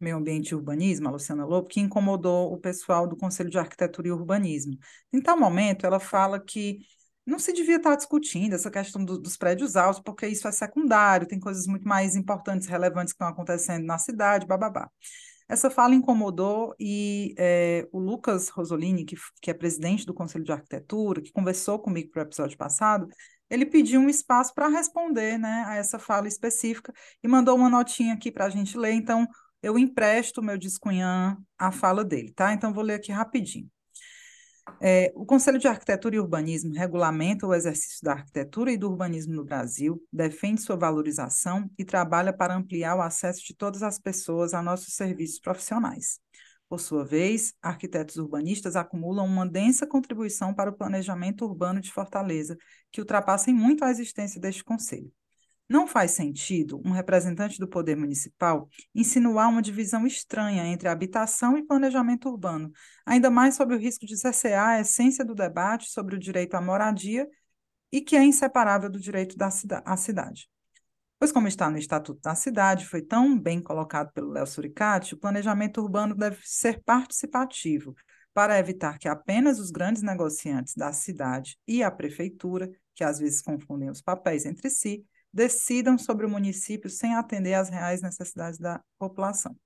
Meio Ambiente e Urbanismo, a Luciana Lobo, que incomodou o pessoal do Conselho de Arquitetura e Urbanismo. Em tal momento, ela fala que não se devia estar discutindo essa questão do, dos prédios altos, porque isso é secundário, tem coisas muito mais importantes, relevantes que estão acontecendo na cidade, bababá. Essa fala incomodou e é, o Lucas Rosolini, que, que é presidente do Conselho de Arquitetura, que conversou comigo para o episódio passado, ele pediu um espaço para responder né, a essa fala específica e mandou uma notinha aqui para a gente ler. Então, eu empresto meu descunhã a fala dele, tá? Então, vou ler aqui rapidinho. É, o Conselho de Arquitetura e Urbanismo regulamenta o exercício da arquitetura e do urbanismo no Brasil, defende sua valorização e trabalha para ampliar o acesso de todas as pessoas a nossos serviços profissionais. Por sua vez, arquitetos urbanistas acumulam uma densa contribuição para o planejamento urbano de Fortaleza, que ultrapassa em muito a existência deste conselho. Não faz sentido um representante do poder municipal insinuar uma divisão estranha entre habitação e planejamento urbano, ainda mais sob o risco de cercear a essência do debate sobre o direito à moradia e que é inseparável do direito da cida à cidade. Pois, como está no Estatuto da Cidade, foi tão bem colocado pelo Léo Suricati, o planejamento urbano deve ser participativo, para evitar que apenas os grandes negociantes da cidade e a prefeitura, que às vezes confundem os papéis entre si, decidam sobre o município sem atender às reais necessidades da população.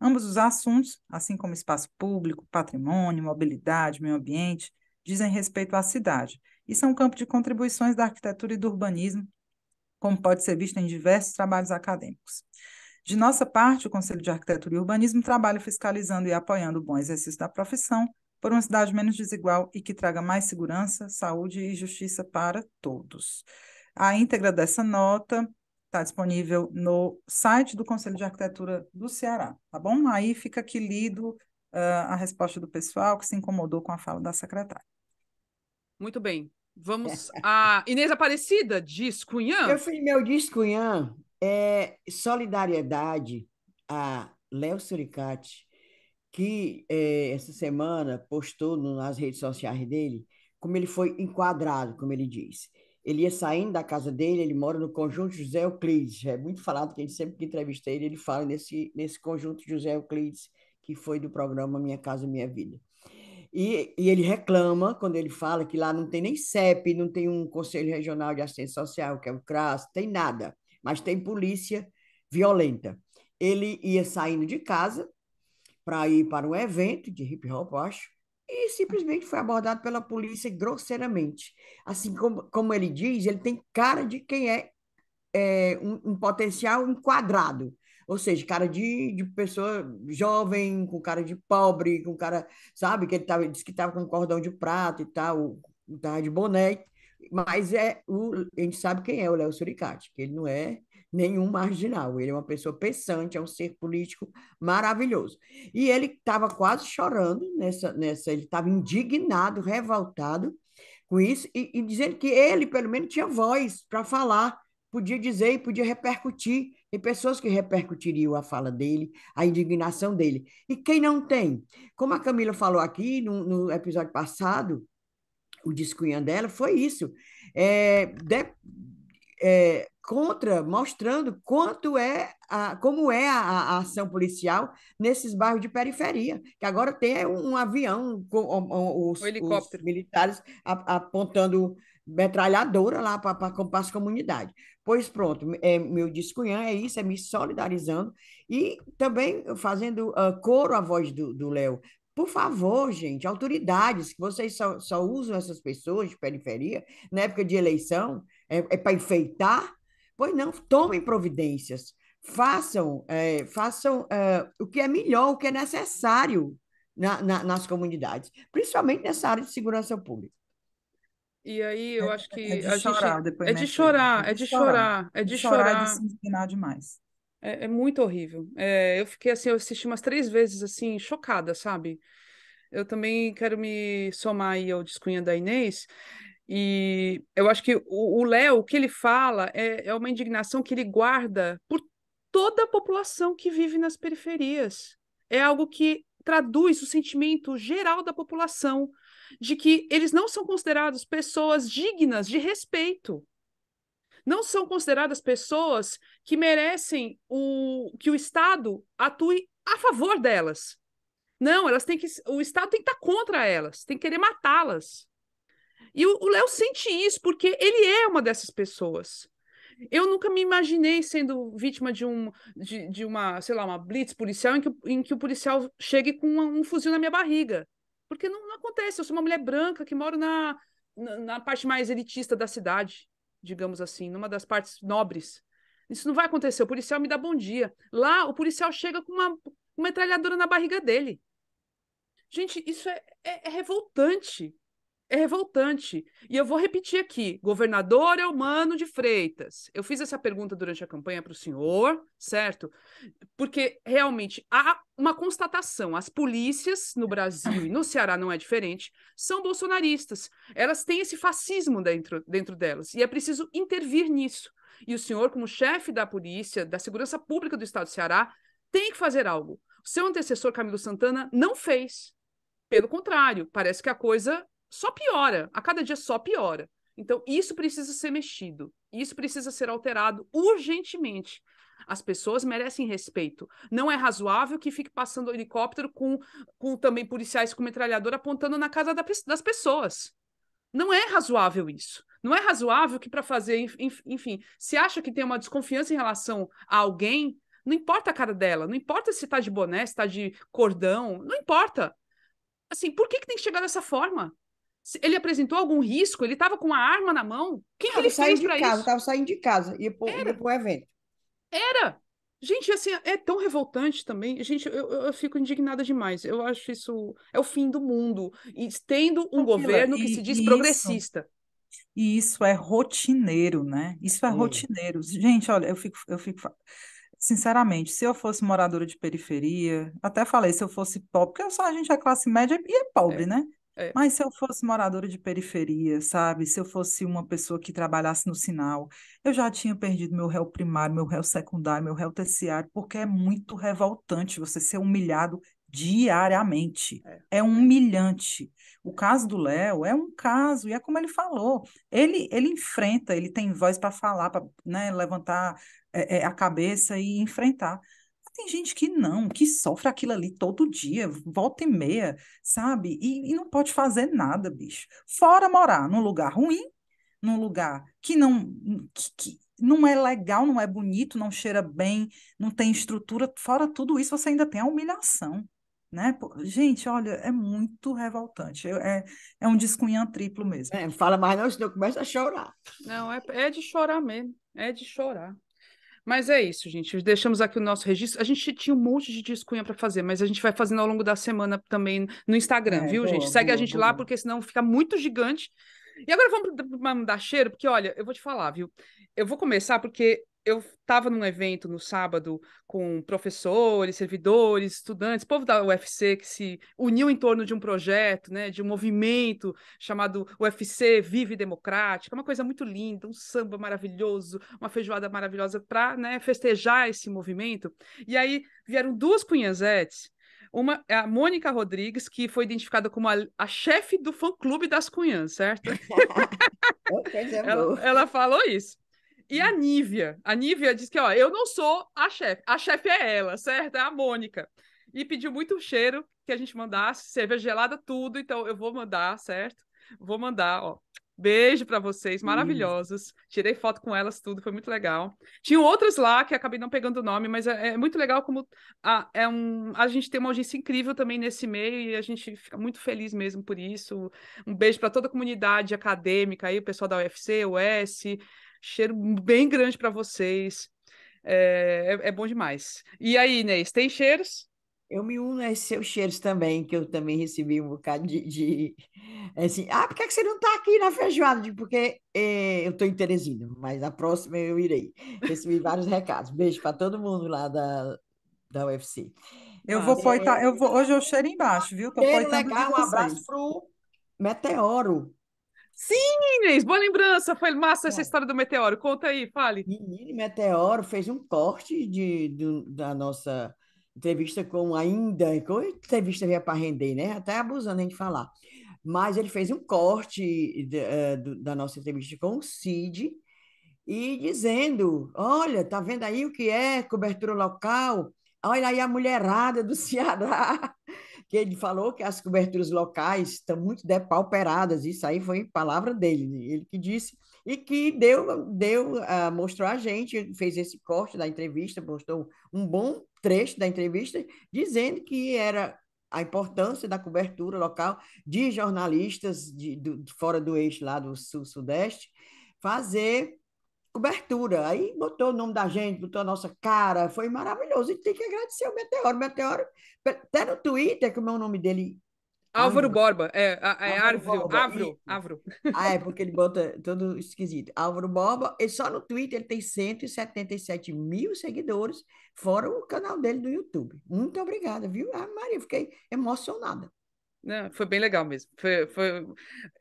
Ambos os assuntos, assim como espaço público, patrimônio, mobilidade, meio ambiente, dizem respeito à cidade e são campo de contribuições da arquitetura e do urbanismo, como pode ser visto em diversos trabalhos acadêmicos. De nossa parte, o Conselho de Arquitetura e Urbanismo trabalha fiscalizando e apoiando o bom exercício da profissão por uma cidade menos desigual e que traga mais segurança, saúde e justiça para todos. A íntegra dessa nota está disponível no site do Conselho de Arquitetura do Ceará, tá bom? Aí fica aqui lido uh, a resposta do pessoal que se incomodou com a fala da secretária. Muito bem. Vamos a Inês Aparecida, diz Cunhã. Eu filho, meu diz Cunhã é solidariedade a Léo Suricati, que é, essa semana postou no, nas redes sociais dele como ele foi enquadrado, como ele disse ele ia saindo da casa dele, ele mora no conjunto José Euclides, é muito falado, a gente, sempre que entrevistei ele, ele fala nesse, nesse conjunto José Euclides, que foi do programa Minha Casa Minha Vida. E, e ele reclama quando ele fala que lá não tem nem CEP, não tem um Conselho Regional de Assistência Social, que é o CRAS, tem nada, mas tem polícia violenta. Ele ia saindo de casa para ir para um evento de hip hop, acho, e simplesmente foi abordado pela polícia grosseiramente. Assim como, como ele diz, ele tem cara de quem é, é um, um, potencial enquadrado, ou seja, cara de, de pessoa jovem, com cara de pobre, com cara, sabe, que ele tava, disse que estava com cordão de prata e tal, tava tá de boné, mas é o, a gente sabe quem é o Léo Suricati, que ele não é nenhum marginal. Ele é uma pessoa pensante, é um ser político maravilhoso. E ele estava quase chorando nessa, nessa ele estava indignado, revoltado com isso e, e dizendo que ele, pelo menos, tinha voz para falar, podia dizer e podia repercutir. Tem pessoas que repercutiriam a fala dele, a indignação dele. E quem não tem? Como a Camila falou aqui no, no episódio passado, o discunha dela foi isso. É, de, é, contra, mostrando quanto é a, como é a, a, ação policial nesses bairros de periferia, que agora tem um, um avião com um, um, os, os, militares apontando metralhadora lá para as comunidades. Pois pronto, é, meu discunhã é isso, é me solidarizando e também fazendo uh, coro à voz do Léo, por favor, gente, autoridades, que vocês só, só, usam essas pessoas de periferia na época de eleição, é, é para enfeitar, Pois não, tomem providências, façam, é, façam é, o que é melhor, o que é necessário na, na, nas comunidades, principalmente nessa área de segurança pública. E aí eu é, acho que é, de chorar, gente... depois, é, né, de é é chorar, é de chorar, é de chorar, é de chorar, de chorar, de se indignar demais. É, muito horrível. eu fiquei assim, eu assisti umas três vezes assim, chocada, sabe? eu também quero me somar aí ao descunha da Inês. E eu acho que o Léo, o, que ele fala é, é uma indignação que ele guarda por toda a população que vive nas periferias. É algo que traduz o sentimento geral da população de que eles não são considerados pessoas dignas de respeito. Não são consideradas pessoas que merecem o, que o Estado atue a favor delas. Não, elas têm que. O Estado tem que estar contra elas, tem que querer matá-las. E o Léo sente isso, porque ele é uma dessas pessoas. Eu nunca me imaginei sendo vítima de, um, de, de uma, sei lá, uma blitz policial em que, em que o policial chegue com uma, um fuzil na minha barriga. Porque não, não, acontece. Eu sou uma mulher branca que moro na, na, na parte mais elitista da cidade, digamos assim, numa das partes nobres. Isso não vai acontecer. O policial me dá bom dia. Lá, o policial chega com uma, uma metralhadora na barriga dele. Gente, isso é, é, é revoltante é revoltante. E eu vou repetir aqui: governador é humano de Freitas. Eu fiz essa pergunta durante a campanha para o senhor, certo? Porque realmente há uma constatação: as polícias no Brasil e no Ceará não é diferente, são bolsonaristas. Elas têm esse fascismo dentro, dentro delas. E é preciso intervir nisso. E o senhor, como chefe da polícia, da segurança pública do estado do Ceará, tem que fazer algo. Seu antecessor, Camilo Santana, não fez. Pelo contrário, parece que a coisa só piora, a cada dia só piora. Então, isso precisa ser mexido, isso precisa ser alterado urgentemente. As pessoas merecem respeito. Não é razoável que fique passando um helicóptero com, com também policiais com metralhadora apontando na casa da, das pessoas. Não é razoável isso. Não é razoável que, para fazer, enfim, se acha que tem uma desconfiança em relação a alguém, não importa a cara dela, não importa se está de boné, se está de cordão, não importa. Assim, por que, que tem que chegar dessa forma? Ele apresentou algum risco? Ele estava com a arma na mão? O que, que ele fez para isso? Estava saindo de casa, ia para o evento. Era! Gente, assim, é tão revoltante também. Gente, eu, eu, fico indignada demais. Eu acho isso é o fim do mundo. E tendo um é governo e, que se diz progressista. E isso é rotineiro, né? Isso é, é rotineiro. Gente, olha, eu fico, eu fico. Sinceramente, se eu fosse moradora de periferia, até falei, se eu fosse pobre, porque só a gente é classe média e é pobre, é. né? É. Mas se eu fosse moradora de periferia, sabe? Se eu fosse uma pessoa que trabalhasse no sinal, eu já tinha perdido meu réu primário, meu réu secundário, meu réu terciário, porque é muito revoltante você ser humilhado diariamente. É, é humilhante. O caso do Léo é um caso, e é como ele falou. Ele, ele enfrenta, ele tem voz para falar, para né, levantar é, é, a cabeça e enfrentar. Tem gente que não, que sofre aquilo ali todo dia, volta e meia, sabe? E, e não pode fazer nada, bicho. Fora morar num lugar ruim, num lugar que não, que, que não é legal, não é bonito, não cheira bem, não tem estrutura. Fora tudo isso, você ainda tem a humilhação. Né? Gente, olha, é muito revoltante. É, é um descunhã triplo mesmo. É, fala mais não, senão começa a chorar. Não, é, é de chorar mesmo. É de chorar. Mas é isso, gente. Deixamos aqui o nosso registro. A gente tinha um monte de discunha para fazer, mas a gente vai fazendo ao longo da semana também no Instagram, é, viu, boa, gente? Segue boa, a gente boa. lá, porque senão fica muito gigante. E agora vamos mandar cheiro, porque olha, eu vou te falar, viu? Eu vou começar porque eu estava num evento no sábado com professores, servidores, estudantes, povo da UFC que se uniu em torno de um projeto, né, de um movimento chamado UFC Vive Democrática, uma coisa muito linda, um samba maravilhoso, uma feijoada maravilhosa para né, festejar esse movimento. E aí vieram duas cunhazetes uma é a Mônica Rodrigues, que foi identificada como a, a chefe do fã-clube das Cunhãs, certo? É, ela, ela, falou isso. E a Nívia. A Nívia diz que, ó, eu não sou a chefe. A chefe é ela, certo? É a Mônica. E pediu muito cheiro que a gente mandasse, cerveja gelada, tudo. Então, eu vou mandar, certo? Vou mandar, ó. Beijo para vocês, maravilhosos Tirei foto com elas, tudo, foi muito legal. Tinham outras lá que acabei não pegando o nome, mas é, é muito legal como a, é um, a gente tem uma audiência incrível também nesse meio e a gente fica muito feliz mesmo por isso. Um beijo para toda a comunidade acadêmica aí, o pessoal da UFC, US, Cheiro bem grande para vocês. É, é, é, bom demais. E aí, Inês, tem cheiros? Eu me uno a seus cheiros também, que eu também recebi um bocado de. de é assim, ah, por que, é você não está aqui na feijoada? Porque eh, eu estou em Teresina, mas na próxima eu irei. Recebi vários recados. Beijo para todo mundo lá da, da UFC. Eu mas, ah, vou poitar, tá, é eu vou, hoje eu cheiro embaixo, viu? Tô legal, um abraço para o Meteoro, Sim, Inês, boa lembrança. Foi massa essa história do meteoro. Conta aí, fale. Menino, meteoro fez um corte de, do, da nossa entrevista com ainda, com entrevista veio para render, né? Até abusando a gente falar. Mas ele fez um corte de, eh, da nossa entrevista com o Cid e dizendo: Olha, tá vendo aí o que é cobertura local? Olha aí a mulherada do Ceará que ele falou que as coberturas locais estão muito depauperadas, isso aí foi palavra dele, né? ele que disse, e que deu, deu uh, mostrou a gente, fez esse corte da entrevista, postou um bom trecho da entrevista, dizendo que era a importância da cobertura local de jornalistas de, de fora do eixo lá do sul-sudeste, fazer cobertura. Aí botou o nome da gente, botou a nossa cara, foi maravilhoso. E tem que agradecer o Meteoro. Meteoro, até no Twitter, que o meu nome dele. Álvaro Borba, é, é Álvaro, Álvaro, Álvaro. Ah, é, porque ele bota todo esquisito. Álvaro Borba, e só no Twitter ele tem 177 mil seguidores, fora o canal dele do YouTube. Muito obrigada, viu? Ah, Maria, fiquei emocionada. Não, foi bem legal mesmo. Foi, foi...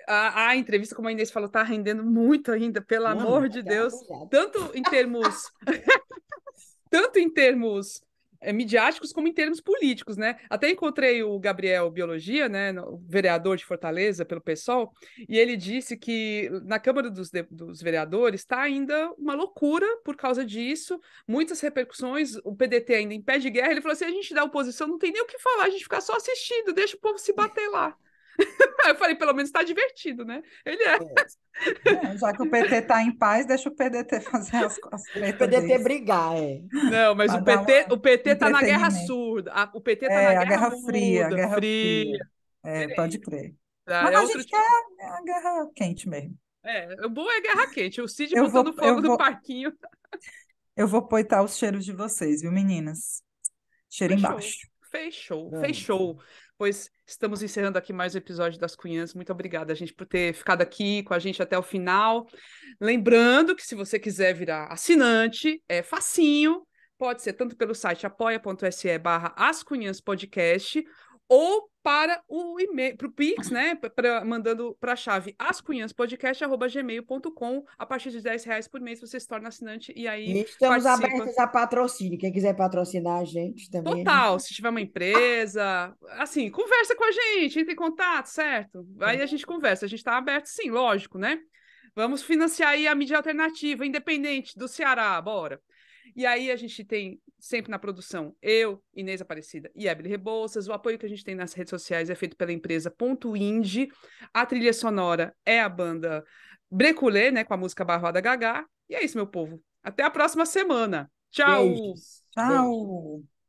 A, a, entrevista, como a Inês falou, tá rendendo muito ainda, pelo Mano, amor de Deus. Tanto em termos. tanto em termos eh, midiáticos como em termos políticos, né? Até encontrei o Gabriel Biologia, né, no, vereador de Fortaleza pelo PSOL, e ele disse que na Câmara dos, dos Vereadores está ainda uma loucura por causa disso, muitas repercussões, o PDT ainda em pé de guerra, ele falou assim, a gente da oposição não tem nem o que falar, a gente fica só assistindo, deixa o povo se bater lá. eu falei, pelo menos está divertido, né? Ele é. é. é já que o PT está em paz, deixa o PDT fazer as coisas. O PDT deles. brigar, é. Não, mas o PT, uma... o PT tá na guerra surda. o PT tá é, na guerra, guerra muda, fria, guerra fria. fria. É, pode crer. Tá, mas é a gente tipo... quer a guerra quente mesmo. É, o bom é guerra quente. O Cid eu botando vou, fogo no vou... parquinho. Eu vou poitar os cheiros de vocês, viu, meninas? Cheiro Fechou. embaixo. Fechou, fechou pois estamos encerrando aqui mais um episódio das Cunhãs. Muito obrigada, gente, por ter ficado aqui com a gente até o final. Lembrando que se você quiser virar assinante, é facinho. Pode ser tanto pelo site apoia.se barra Podcast ou para o e-mail, para o Pix, né? Pra, mandando para a chave ascunhaspodcast.gmail.com. A partir de 10 reais por mês você se torna assinante e aí. E estamos participa. abertos a patrocínio. Quem quiser patrocinar a gente também. Total, se tiver uma empresa, assim, conversa com a gente, entre em contato, certo? Aí é. a gente conversa, a gente está aberto, sim, lógico, né? Vamos financiar aí a mídia alternativa, independente do Ceará, bora. E aí a gente tem sempre na produção eu, Inês Aparecida e Ebele Rebouças. O apoio que a gente tem nas redes sociais é feito pela empresa Ponto Indie. A trilha sonora é a banda Breculê, né, com a música Barroada Gagá. E é isso, meu povo. Até a próxima semana. Tchau. Tchau. Beijo.